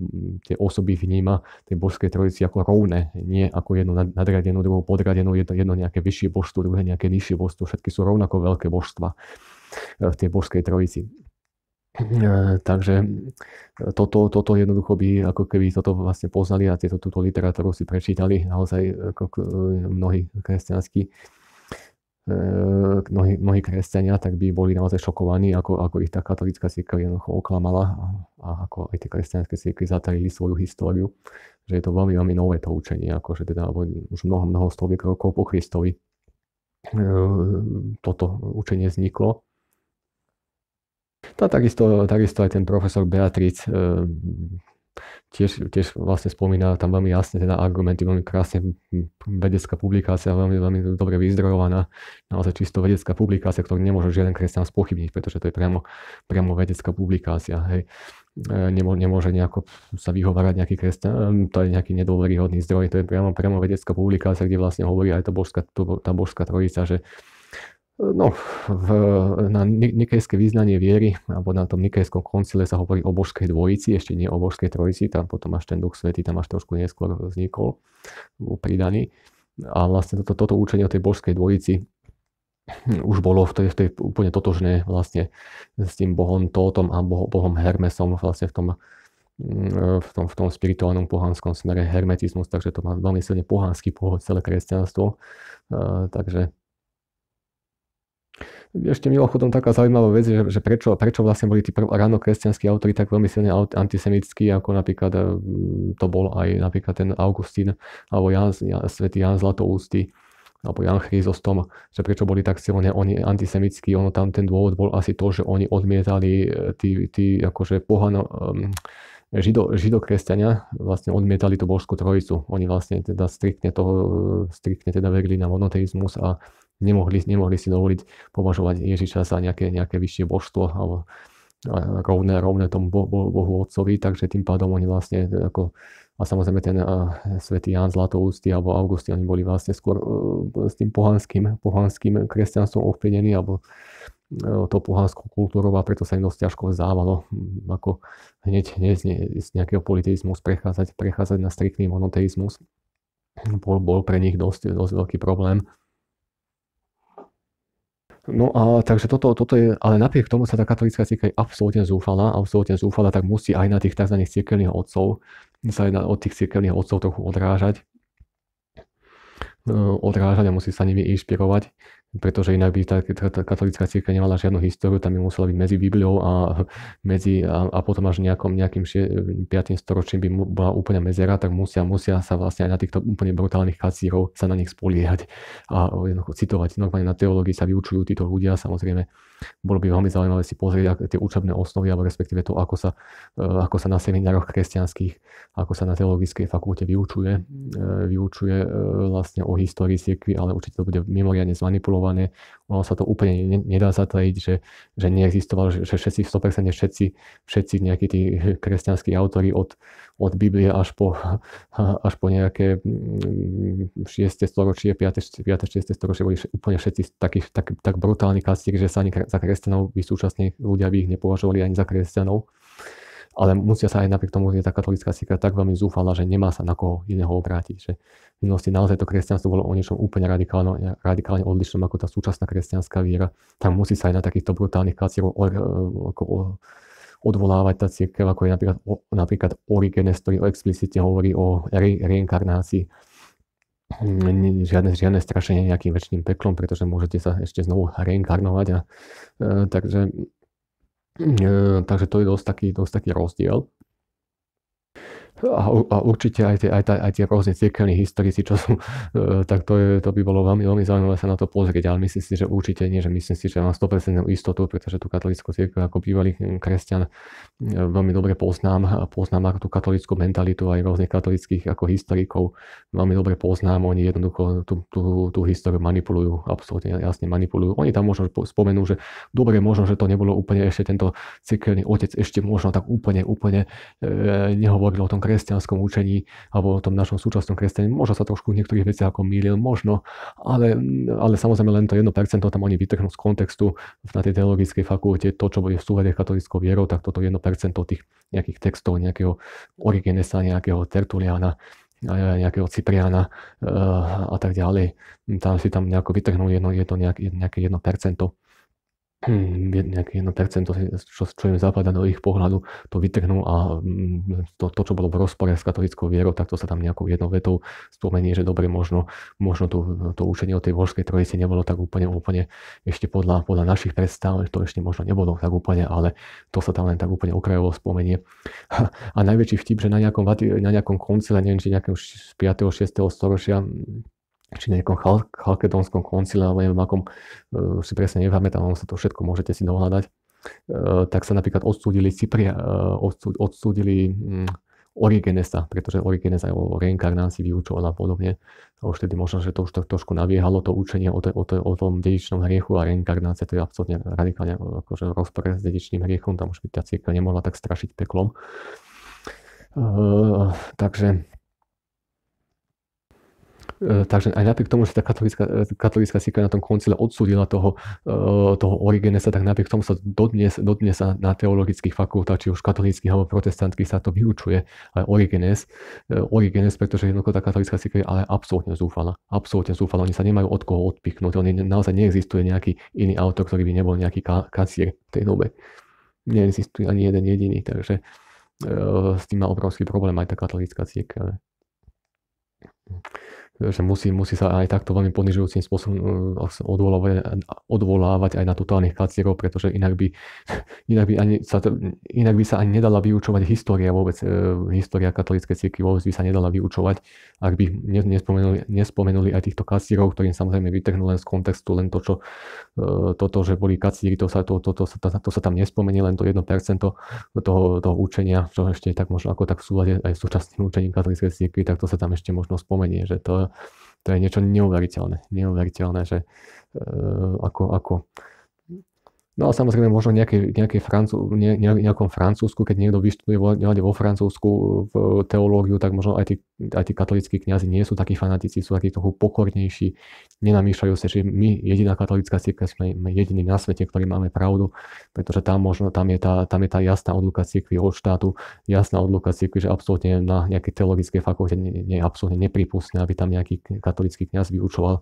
tie osoby vníma tej božskej trojici ako rovné, nie ako jednu nadradenú, druhú podradenú, jedno, jedno nejaké vyššie božstvo, druhé nejaké nižšie božstvo, všetky sú rovnako veľké božstva e, v tej božskej trojici. Eh, takže eh, toto, toto jednoducho by, ako keby toto vlastne poznali a tieto, túto literatúru si prečítali naozaj eh, ako mnohí kresťanskí mnohí, mnohí kresťania, tak by boli naozaj šokovaní, ako, ako ich tá katolická církev jednoducho oklamala a, a ako aj tie kresťanské církvy zatajili svoju históriu, že je to veľmi, veľmi nové to učenie, že teda už mnoho, mnoho stoviek rokov po Kristovi toto učenie vzniklo tá takisto, takisto aj ten profesor Beatric e, tiež, tiež vlastne spomína tam veľmi jasne teda argumenty, veľmi krásne vedecká publikácia, veľmi, veľmi dobre vyzdrojovaná, naozaj čisto vedecká publikácia, ktorú nemôže žiaden kresťan spochybniť, pretože to je priamo, priamo vedecká publikácia. Hej. Eh, Nemô, nemôže nejako sa vyhovárať nejaký kresťan, eh, to je nejaký nedôveryhodný zdroj, to je priamo, priamo vedecká publikácia, kde vlastne hovorí aj tá božská, tá božská trojica, že No, v, na nikejské význanie viery, alebo na tom nikejskom koncile sa hovorí o božskej dvojici, ešte nie o božskej trojici, tam potom až ten duch svetý tam až trošku neskôr vznikol, bol pridaný. A vlastne toto, toto učenie o tej božskej dvojici už bolo v tej, v tej úplne totožné vlastne s tým bohom Tótom a boh, bohom Hermesom vlastne v tom, mm, v tom, v tom spirituálnom pohanskom smere hermetizmus, takže to má veľmi silne pohanský pohod celé kresťanstvo. E, takže ešte mimochodom taká zaujímavá vec, že, že prečo, prečo vlastne boli tí prv, ráno kresťanskí autory tak veľmi silne antisemickí, ako napríklad eh, to bol aj napríklad ten Augustín alebo Jan, Jan, svätý Jan Zlatoústy alebo Jan Chryzostom, že prečo boli tak silne oni antisemickí, ono tam ten dôvod bol asi to, že oni odmietali eh, tí, tí akože pohano, um, žido, židokresťania vlastne odmietali tú božskú trojicu. Oni vlastne teda striktne, toho, eh, striktne teda verili na monoteizmus a nemohli, nemohli si dovoliť považovať Ježiša za nejaké, nejaké vyššie božstvo alebo rovné, rovné tomu bo, bo, Bohu Otcovi, takže tým pádom oni vlastne e, ako, a samozrejme ten a, e, svätý Ján Zlatoústy alebo Augustiani boli vlastne skôr e, s tým pohanským, pohanským kresťanstvom ovplyvnení alebo e, to pohanskou kultúrou a preto sa im dosť ťažko vzdávalo hm, ako hneď, hneď z nejakého politeizmus prechádzať, prechádzať na striktný monoteizmus bol, bol pre nich dosť, dosť veľký problém. No a takže toto, toto je, ale napriek tomu sa tá katolická církev absolútne zúfala, absolútne zúfala, tak musí aj na tých tzv. cirkevných otcov, sa aj na, od tých cirkevných otcov trochu odrážať, e, odrážať a musí sa nimi inšpirovať, pretože inak by tá, tá katolická círka nemala žiadnu históriu, tam by musela byť medzi Bibliou a, medzi, a, a potom až nejakom, nejakým šie, 5. storočím by mu, bola úplne mezera, tak musia, musia sa vlastne aj na týchto úplne brutálnych kacírov sa na nich spoliehať a jednoducho citovať. Normálne na teológii sa vyučujú títo ľudia, samozrejme bolo by veľmi zaujímavé si pozrieť tie učebné osnovy, alebo respektíve to, ako sa, eh, ako sa na seminároch kresťanských, ako sa na teologickej fakulte vyučuje, eh, vyučuje eh, vlastne o histórii cirkvi, ale určite to bude mimoriadne zmanipulované, ono sa to úplne nedá zatajiť, že, že neexistovalo, že, že všetci, 100% všetci, všetci nejakí tí kresťanskí autori od, od Biblie až po, [laughs] až po nejaké 6. Mm, storočie, 5. 5. 6. storočie boli úplne všetci taký, tak, tak brutálny kastík, že sa ani za kresťanov by súčasní ľudia by ich nepovažovali ani za kresťanov ale musia sa aj napriek tomu, že tá katolická cirkev tak veľmi zúfala, že nemá sa na koho iného obrátiť. Že v minulosti naozaj to kresťanstvo bolo o niečom úplne radikálne, radikálne odlišnom ako tá súčasná kresťanská viera. Tam musí sa aj na takýchto brutálnych kacierov e, odvolávať tá cirkev, ako je napríklad, napríklad Origenes, ktorý explicitne hovorí o re, reinkarnácii. Mm, žiadne, žiadne strašenie nejakým väčšným peklom, pretože môžete sa ešte znovu reinkarnovať. A, e, takže Ehm, takže to je dosť taký, dosť taký rozdiel a, a určite aj tie, aj, aj tie rôzne cirkevní historici, čo sú, [laughs] e, tak to, je, to by bolo veľmi, veľmi zaujímavé sa na to pozrieť, ale myslím si, že určite nie, že myslím si, že mám 100% istotu, pretože tú katolickú cirkev ako bývalý kresťan e, veľmi dobre poznám a poznám ako tú katolickú mentalitu aj rôznych katolických ako historikov veľmi dobre poznám, oni jednoducho tú, tú, tú históriu manipulujú, absolútne jasne manipulujú. Oni tam možno spomenú, že dobre, možno, že to nebolo úplne ešte tento cirkevný otec ešte možno tak úplne, úplne e, nehovoril o tom kresťanskom učení alebo o tom našom súčasnom kresťaní. Možno sa trošku v niektorých veciach ako mýlil, možno, ale, ale samozrejme len to 1% tam oni vytrhnú z kontextu na tej teologickej fakulte to, čo bude v súhľade katolickou vierou, tak toto 1% tých nejakých textov, nejakého Origenesa, nejakého Tertuliana, nejakého Cipriana e, a tak ďalej. Tam si tam nejako vytrhnú jedno, jedno, nejak, nejaké 1%. Hm, nejaké 1%, čo, čo im zapadá do ich pohľadu, to vytrhnú a hm, to, to čo bolo v rozpore s katolickou vierou, tak to sa tam nejakou jednou vetou spomenie, že dobre, možno, možno to, to učenie o tej božskej trojici nebolo tak úplne, úplne ešte podľa, podľa našich predstav, to ešte možno nebolo tak úplne, ale to sa tam len tak úplne okrajovo spomenie. A najväčší vtip, že na nejakom, na nejakom koncile, neviem, či nejakého 5. 6. storočia, hm, či na nejakom chal- chalkedonskom koncile, alebo neviem akom, e, už si presne neváme, tam sa to všetko môžete si dohľadať, e, tak sa napríklad odsúdili, Cypria, e, odsúdili mm, Origenesa, pretože Origenes aj o reinkarnácii vyučoval a podobne. A už tedy možno, že to už to trošku naviehalo to učenie o, te, o, te, o tom dedičnom hriechu a reinkarnácia, to je absolútne radikálne akože rozpore s dedičným hriechom, tam už by tá cirka nemohla tak strašiť peklom. Uh, takže E, takže aj napriek tomu, že tá katolická, e, katolická církev na tom koncile odsúdila toho, e, toho Origenesa, tak napriek tomu sa dodnes, dodnes sa na teologických fakultách, či už katolických alebo protestantských sa to vyučuje, aj Origenes, Origenes, pretože jednoducho tá katolická církev je ale absolútne zúfala. Absolútne zúfala. Oni sa nemajú od koho odpichnúť. Oni naozaj neexistuje nejaký iný autor, ktorý by nebol nejaký kacier v tej dobe. Neexistuje ani jeden jediný, takže s tým má obrovský problém aj tá katolická církev že musí, musí sa aj takto veľmi ponižujúcim spôsobom e, odvolávať, odvolávať aj na totálnych kacierov, pretože inak by, [laughs] inak by, ani sa, inak by sa ani nedala vyučovať história vôbec, e, história katolíckej cirkvi vôbec by sa nedala vyučovať, ak by nespomenuli, nespomenuli aj týchto kacierov, ktorým samozrejme vytrhnú len z kontextu, len to, čo e, toto, že boli kacíri, to sa, to, to, to, to, to, to sa tam nespomenie, len to 1% toho, toho učenia, čo ešte tak možno ako tak v súlade aj s súčasným učením katolíckej cirkvi, tak to sa tam ešte možno spomenie, že to to je niečo neuveriteľné. Neuveriteľné, že e, ako, ako No a samozrejme možno nejaké, nejaké Francú, ne, nejakom Francúzsku, keď niekto vyštuduje vo Francúzsku v teológiu, tak možno aj tí, aj tí katolickí kniazy nie sú takí fanatici, sú takí trochu pokornejší, nenamýšľajú sa, že my, jediná katolická cirkev, sme, jediní na svete, ktorí máme pravdu, pretože tam možno, tam je tá, tam je tá jasná odluka cirkvi od štátu, jasná odluka cirkvi, že absolútne na nejaké teologické fakulte nie, nie je absolútne nepripustné, aby tam nejaký katolický kniaz vyučoval, e,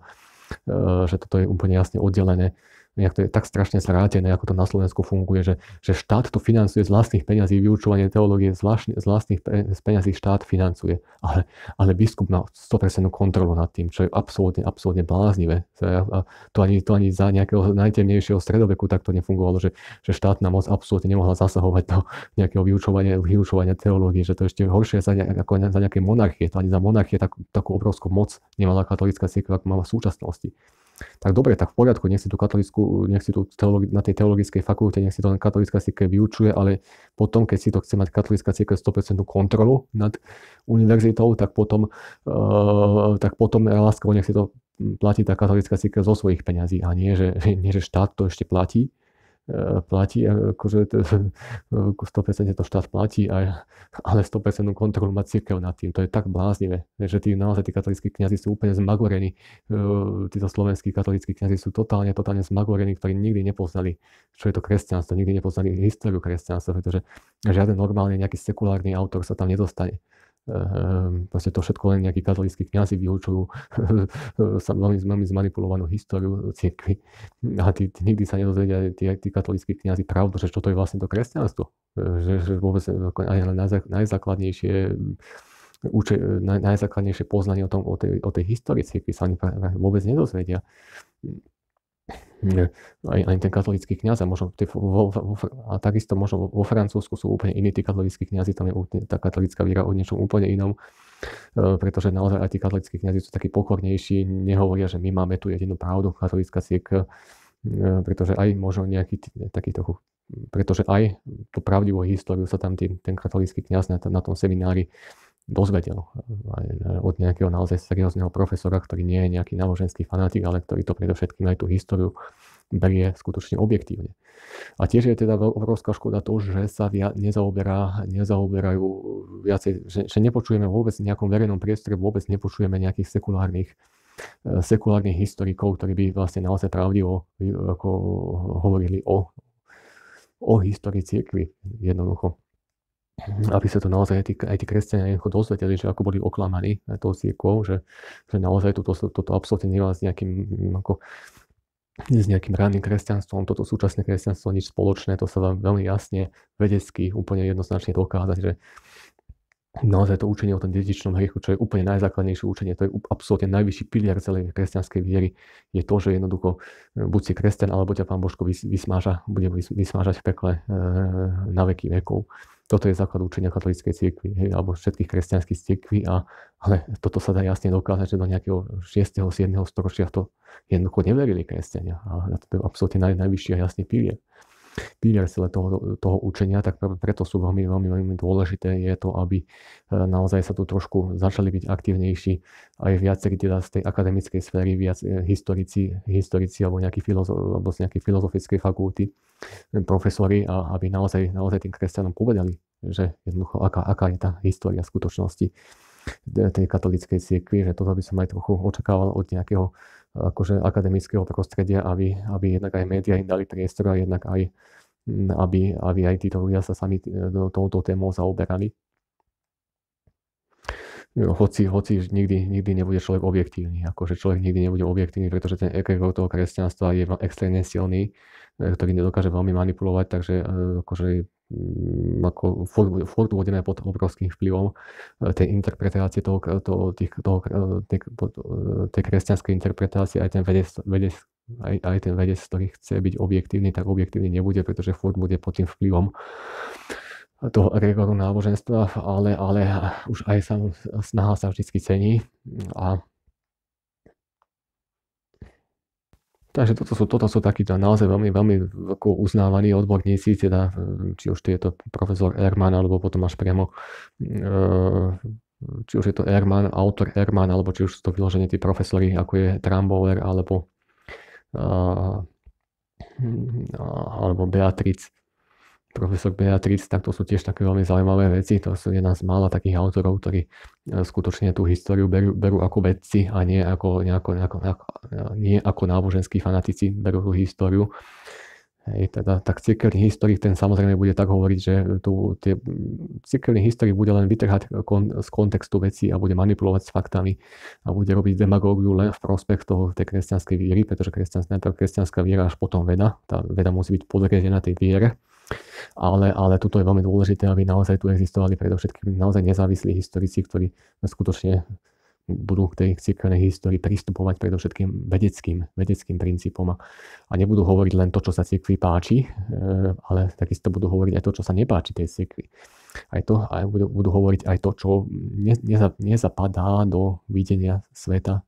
že toto je úplne jasne oddelené nejak to je tak strašne zrátené, ako to na Slovensku funguje, že, že štát to financuje z vlastných peňazí, vyučovanie teológie z, vlastn- z vlastných pe- z peňazí štát financuje. Ale, ale biskup má 100% kontrolu nad tým, čo je absolútne, absolútne bláznivé. A to ani, to ani za nejakého najtemnejšieho stredoveku takto nefungovalo, že, že štátna moc absolútne nemohla zasahovať do nejakého vyučovania, vyučovania teológie, že to ešte horšie za, ne, ako za nejaké monarchie. To ani za monarchie tak, takú obrovskú moc nemala katolická cirkev, ako má v súčasnosti tak dobre, tak v poriadku, nech si tú katolickú, nech si tú teologi- na tej teologickej fakulte, nech si to len katolická cirkev vyučuje, ale potom, keď si to chce mať katolická cirkev 100% kontrolu nad univerzitou, tak potom, e, tak potom láskovo nech si to platí tá katolická cirkev zo svojich peňazí a nie že, nie, že štát to ešte platí. E, platí, e, akože to, 100% e, to štát platí, aj, ale 100% kontrolu má církev nad tým. To je tak bláznivé, že tí naozaj tí katolíckí kňazi sú úplne zmagorení. Títo slovenskí katolíckí kňazi sú totálne, totálne zmagorení, ktorí nikdy nepoznali, čo je to kresťanstvo, nikdy nepoznali históriu kresťanstva, pretože žiaden normálny nejaký sekulárny autor sa tam nedostane. Ehm, proste to všetko len nejakí katolíckí kňazi vyučujú [laughs] sa veľmi, veľmi zmanipulovanú históriu cirkvi. A tí, tí, nikdy sa nedozvedia tí, tí katolíckí kňazi pravdu, že čo to je vlastne to kresťanstvo. Ehm, že, že vôbec ehm, aj najzákladnejšie uče, naj, najzákladnejšie poznanie o, tom, o, tej, o tej histórii cirkvi sa oni vôbec nedozvedia aj, no aj ten katolícky kniaz a, možno tie, vo, vo, a takisto možno vo, vo Francúzsku sú úplne iní tí katolíckí kniazy, tam je úplne, tá katolická víra o niečom úplne inom, e, pretože naozaj aj tí katolíckí kniazy sú takí pokornejší, nehovoria, že my máme tu jedinú pravdu, katolická e, pretože aj možno nejaký taký trochu, pretože aj tú pravdivú históriu sa tam ten, ten katolícky kniaz na, na tom seminári dozvedel od nejakého naozaj seriózneho profesora, ktorý nie je nejaký náboženský fanatik, ale ktorý to predovšetkým aj tú históriu berie skutočne objektívne. A tiež je teda obrovská škoda to, že sa via, nezaoberá, nezaoberajú viacej, že, že nepočujeme vôbec v nejakom verejnom priestore, vôbec nepočujeme nejakých sekulárnych e, sekulárnych historikov, ktorí by vlastne naozaj pravdivo e, ako hovorili o, o histórii cirkvi jednoducho aby sa to naozaj aj tí, aj tí kresťania jednoducho dozvedeli, že ako boli oklamaní tou církvou, že, že naozaj toto, toto absolútne nemá s nejakým, mm, ako, s nejakým ranným kresťanstvom, toto súčasné kresťanstvo nič spoločné, to sa vám veľmi jasne vedecky úplne jednoznačne dokázať, že naozaj to učenie o tom dedičnom hriechu, čo je úplne najzákladnejšie učenie, to je absolútne najvyšší pilier celej kresťanskej viery, je to, že jednoducho e, buď si kresťan, alebo ťa Pán Božko vysmáža, bude vysmážať v pekle e, na veky vekov. Toto je základ učenia katolíckej cirkvi alebo všetkých kresťanských cirkví, a, ale toto sa dá jasne dokázať, že do nejakého 6. 7. storočia to jednoducho neverili kresťania. A to je absolútne naj, najvyšší a jasný pilier pilier celé toho, toho učenia, tak preto sú veľmi, veľmi, veľmi dôležité je to, aby e, naozaj sa tu trošku začali byť aktívnejší aj viacerí teda z tej akademickej sféry, viac e, historici, historici alebo nejaké filozo, alebo z nejakej filozofickej fakulty, e, profesori, a aby naozaj, naozaj tým kresťanom povedali, že jednoducho aká, aká je tá história skutočnosti tej katolíckej cirkvi, že toto by som aj trochu očakával od nejakého akože akademického prostredia, aby, aby jednak aj médiá im dali priestor a jednak aj mm, aby, aby aj títo ľudia sa sami e, touto témou zaoberali. Hoci, hoci nikdy, nikdy nebude človek objektívny, akože človek nikdy nebude objektívny, pretože ten ekregor toho kresťanstva je extrémne silný, e, ktorý nedokáže veľmi manipulovať, takže e, akože Mm, ako furt, furt pod obrovským vplyvom e, tej interpretácie toho, to, tých, toho, e, tej, e, tej kresťanskej interpretácie aj ten vedec, vedec aj, aj ten vedec, ktorý chce byť objektívny, tak objektívny nebude, pretože furt bude pod tým vplyvom toho agregoru náboženstva, ale, ale už aj sa, snaha sa vždy cení a Takže toto sú, toto sú takíto naozaj veľmi, veľmi uznávaní odborníci, teda, e, či už je to profesor Erman, alebo potom až priamo e, či už je to Erman, autor Erman, alebo či už sú to vyložené tí profesory, ako je Trambauer, alebo, e, alebo Beatrice, profesor Beatrice, tak to sú tiež také veľmi zaujímavé veci. To sú jedna z mála takých autorov, ktorí e, skutočne tú históriu berú, berú ako vedci a nie ako, nejako, nejako, nejako, nie ako náboženskí fanatici berú tú históriu. Hej, teda, tak cirkevný historik ten samozrejme bude tak hovoriť, že tu tie, cirkevný historik bude len vytrhať kon, z kontextu veci a bude manipulovať s faktami a bude robiť demagógiu len v prospech toho, tej kresťanskej víry, pretože kresťanská, kresťanská viera až potom veda. Tá veda musí byť podredená tej viere ale, ale tuto je veľmi dôležité, aby naozaj tu existovali predovšetkým naozaj nezávislí historici, ktorí skutočne budú k tej cirkevnej histórii pristupovať predovšetkým vedeckým, vedeckým princípom a, a nebudú hovoriť len to, čo sa cirkvi páči, e, ale takisto budú hovoriť aj to, čo sa nepáči tej cirkvi. Aj to, aj budú, budú hovoriť aj to, čo ne, neza, nezapadá do videnia sveta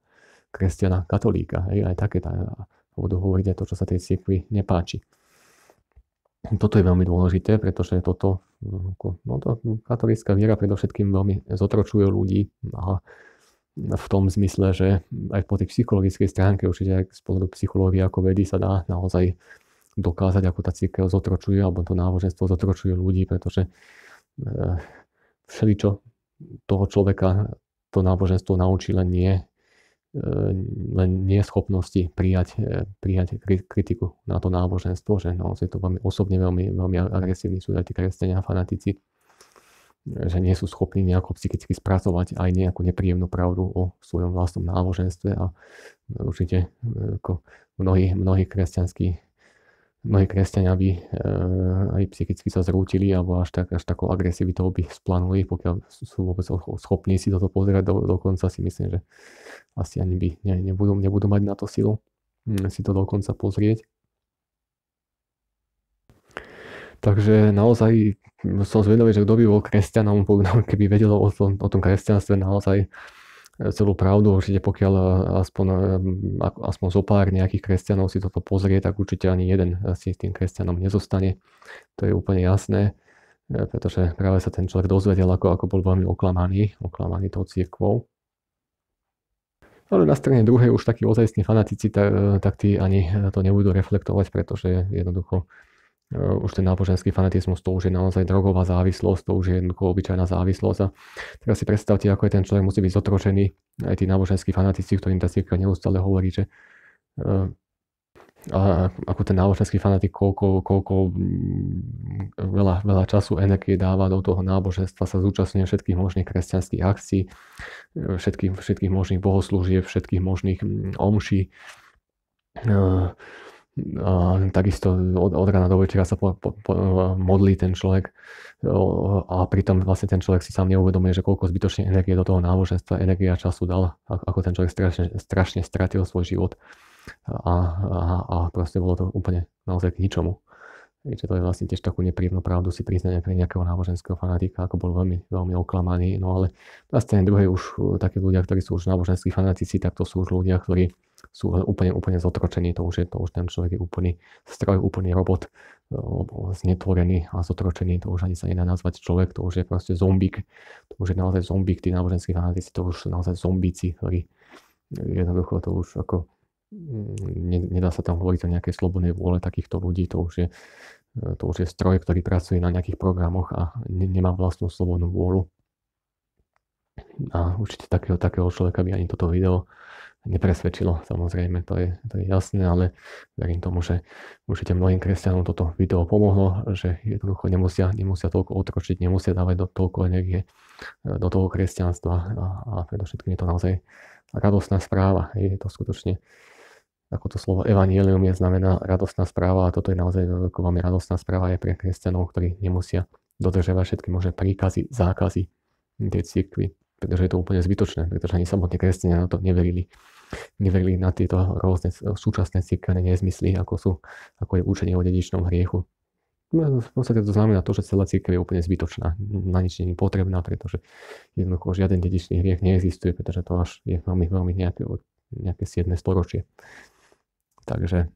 kresťana katolíka. Hej, aj také tá, budú hovoriť aj to, čo sa tej cirkvi nepáči toto je veľmi dôležité, pretože toto, mm, no to, mm, katolická viera predovšetkým veľmi zotročuje ľudí a v tom zmysle, že aj po tej psychologickej stránke, určite aj z pohľadu psychológie ako vedy sa dá naozaj dokázať, ako tá církev zotročuje, alebo to náboženstvo zotročuje ľudí, pretože eh, všeličo toho človeka to náboženstvo naučí len nie Ehm, len neschopnosti prijať, e, prijať kritiku na to náboženstvo, že je to veľmi osobne veľmi, veľmi agresívni sú aj tí kresťania fanatici, že nie sú schopní nejako psychicky spracovať aj nejakú nepríjemnú pravdu o svojom vlastnom náboženstve a určite e, ako mnohí, mnohí kresťanskí mnohí kresťania by uh, aj psychicky sa zrútili alebo až, tak, až takou agresivitou by splanuli, pokiaľ sú vôbec schopní si toto pozerať. Do, dokonca si myslím, že asi ani by ne, nebudú, nebudú mať na to silu hm, si to dokonca pozrieť. Takže naozaj som zvedavý, že kto by bol kresťanom, keby vedel o tom, o tom kresťanstve naozaj celú pravdu, určite pokiaľ eh, aspoň, eh, aspoň zo pár nejakých kresťanov si toto pozrie, tak určite ani jeden si tým kresťanom nezostane. To je úplne jasné, eh, pretože práve sa ten človek dozvedel, ako, ako bol veľmi oklamaný, oklamaný tou církvou. Ale na strane druhej už takí ozajstní fanatici, tak, tak tí ani to nebudú reflektovať, pretože jednoducho Eh, už ten náboženský fanatizmus, to už je naozaj drogová závislosť, to už je jednoducho obyčajná závislosť. A teraz si predstavte, ako je ten človek musí byť zotročený, aj tí náboženskí fanatici, ktorým tá cirkev neustále hovorí, že eh, a ako ten náboženský fanatik, koľko, koľko mm, veľa, veľa času, energie dáva do toho náboženstva, sa zúčastňuje všetkých možných kresťanských akcií, eh, všetkých, všetkých možných bohoslúžieb, všetkých možných mm, omší a takisto od, od rána do večera sa po, po, po, modlí ten človek a pritom vlastne ten človek si sám neuvedomuje, že koľko zbytočne energie do toho náboženstva, energie a času dal, ako ten človek strašne, strašne stratil svoj život a, a, a proste bolo to úplne naozaj k ničomu. Čiže to je vlastne tiež takú nepríjemnú pravdu si priznať pre nejakého náboženského fanatika, ako bol veľmi, veľmi oklamaný. No ale na strane druhej už eh, takí ľudia, ktorí sú už náboženskí fanatici, tak to sú už ľudia, ktorí sú úplne, úplne zotročení, to už je, to už ten človek je úplný stroj, úplný robot, e, znetvorený a zotročený, to už ani sa nedá nazvať človek, to už je proste zombík, to už je naozaj zombík, tí náboženskí fanatici, to už sú naozaj zombíci, ktorí e, jednoducho to už ako mm, nedá sa tam hovoriť o nejakej slobodnej vôle takýchto ľudí, to už je, e, to už je stroj, ktorý pracuje na nejakých programoch a ne, nemá vlastnú slobodnú vôľu. A určite takého, takého človeka by ani toto video nepresvedčilo, samozrejme, to je, to je jasné, ale verím tomu, že určite mnohým kresťanom toto video pomohlo, že jednoducho nemusia, nemusia toľko otročiť, nemusia dávať do, toľko energie e, do toho kresťanstva a, a predovšetkým je to naozaj radosná správa. Je to skutočne, ako to slovo evanielium je, znamená radostná správa a toto je naozaj veľmi radostná správa aj pre kresťanov, ktorí nemusia dodržiavať všetky možné príkazy, zákazy tej cirkvi, pretože je to úplne zbytočné, pretože ani samotní kresťania na to neverili neverili na tieto rôzne súčasné cirkevné nezmysly, ako, sú, ako je učenie o dedičnom hriechu. No, v podstate to znamená to, že celá cirkev je úplne zbytočná, na nič nie je potrebná, pretože jednoducho žiaden dedičný hriech neexistuje, pretože to až je veľmi, veľmi nejaké, nejaké 7. storočie. Takže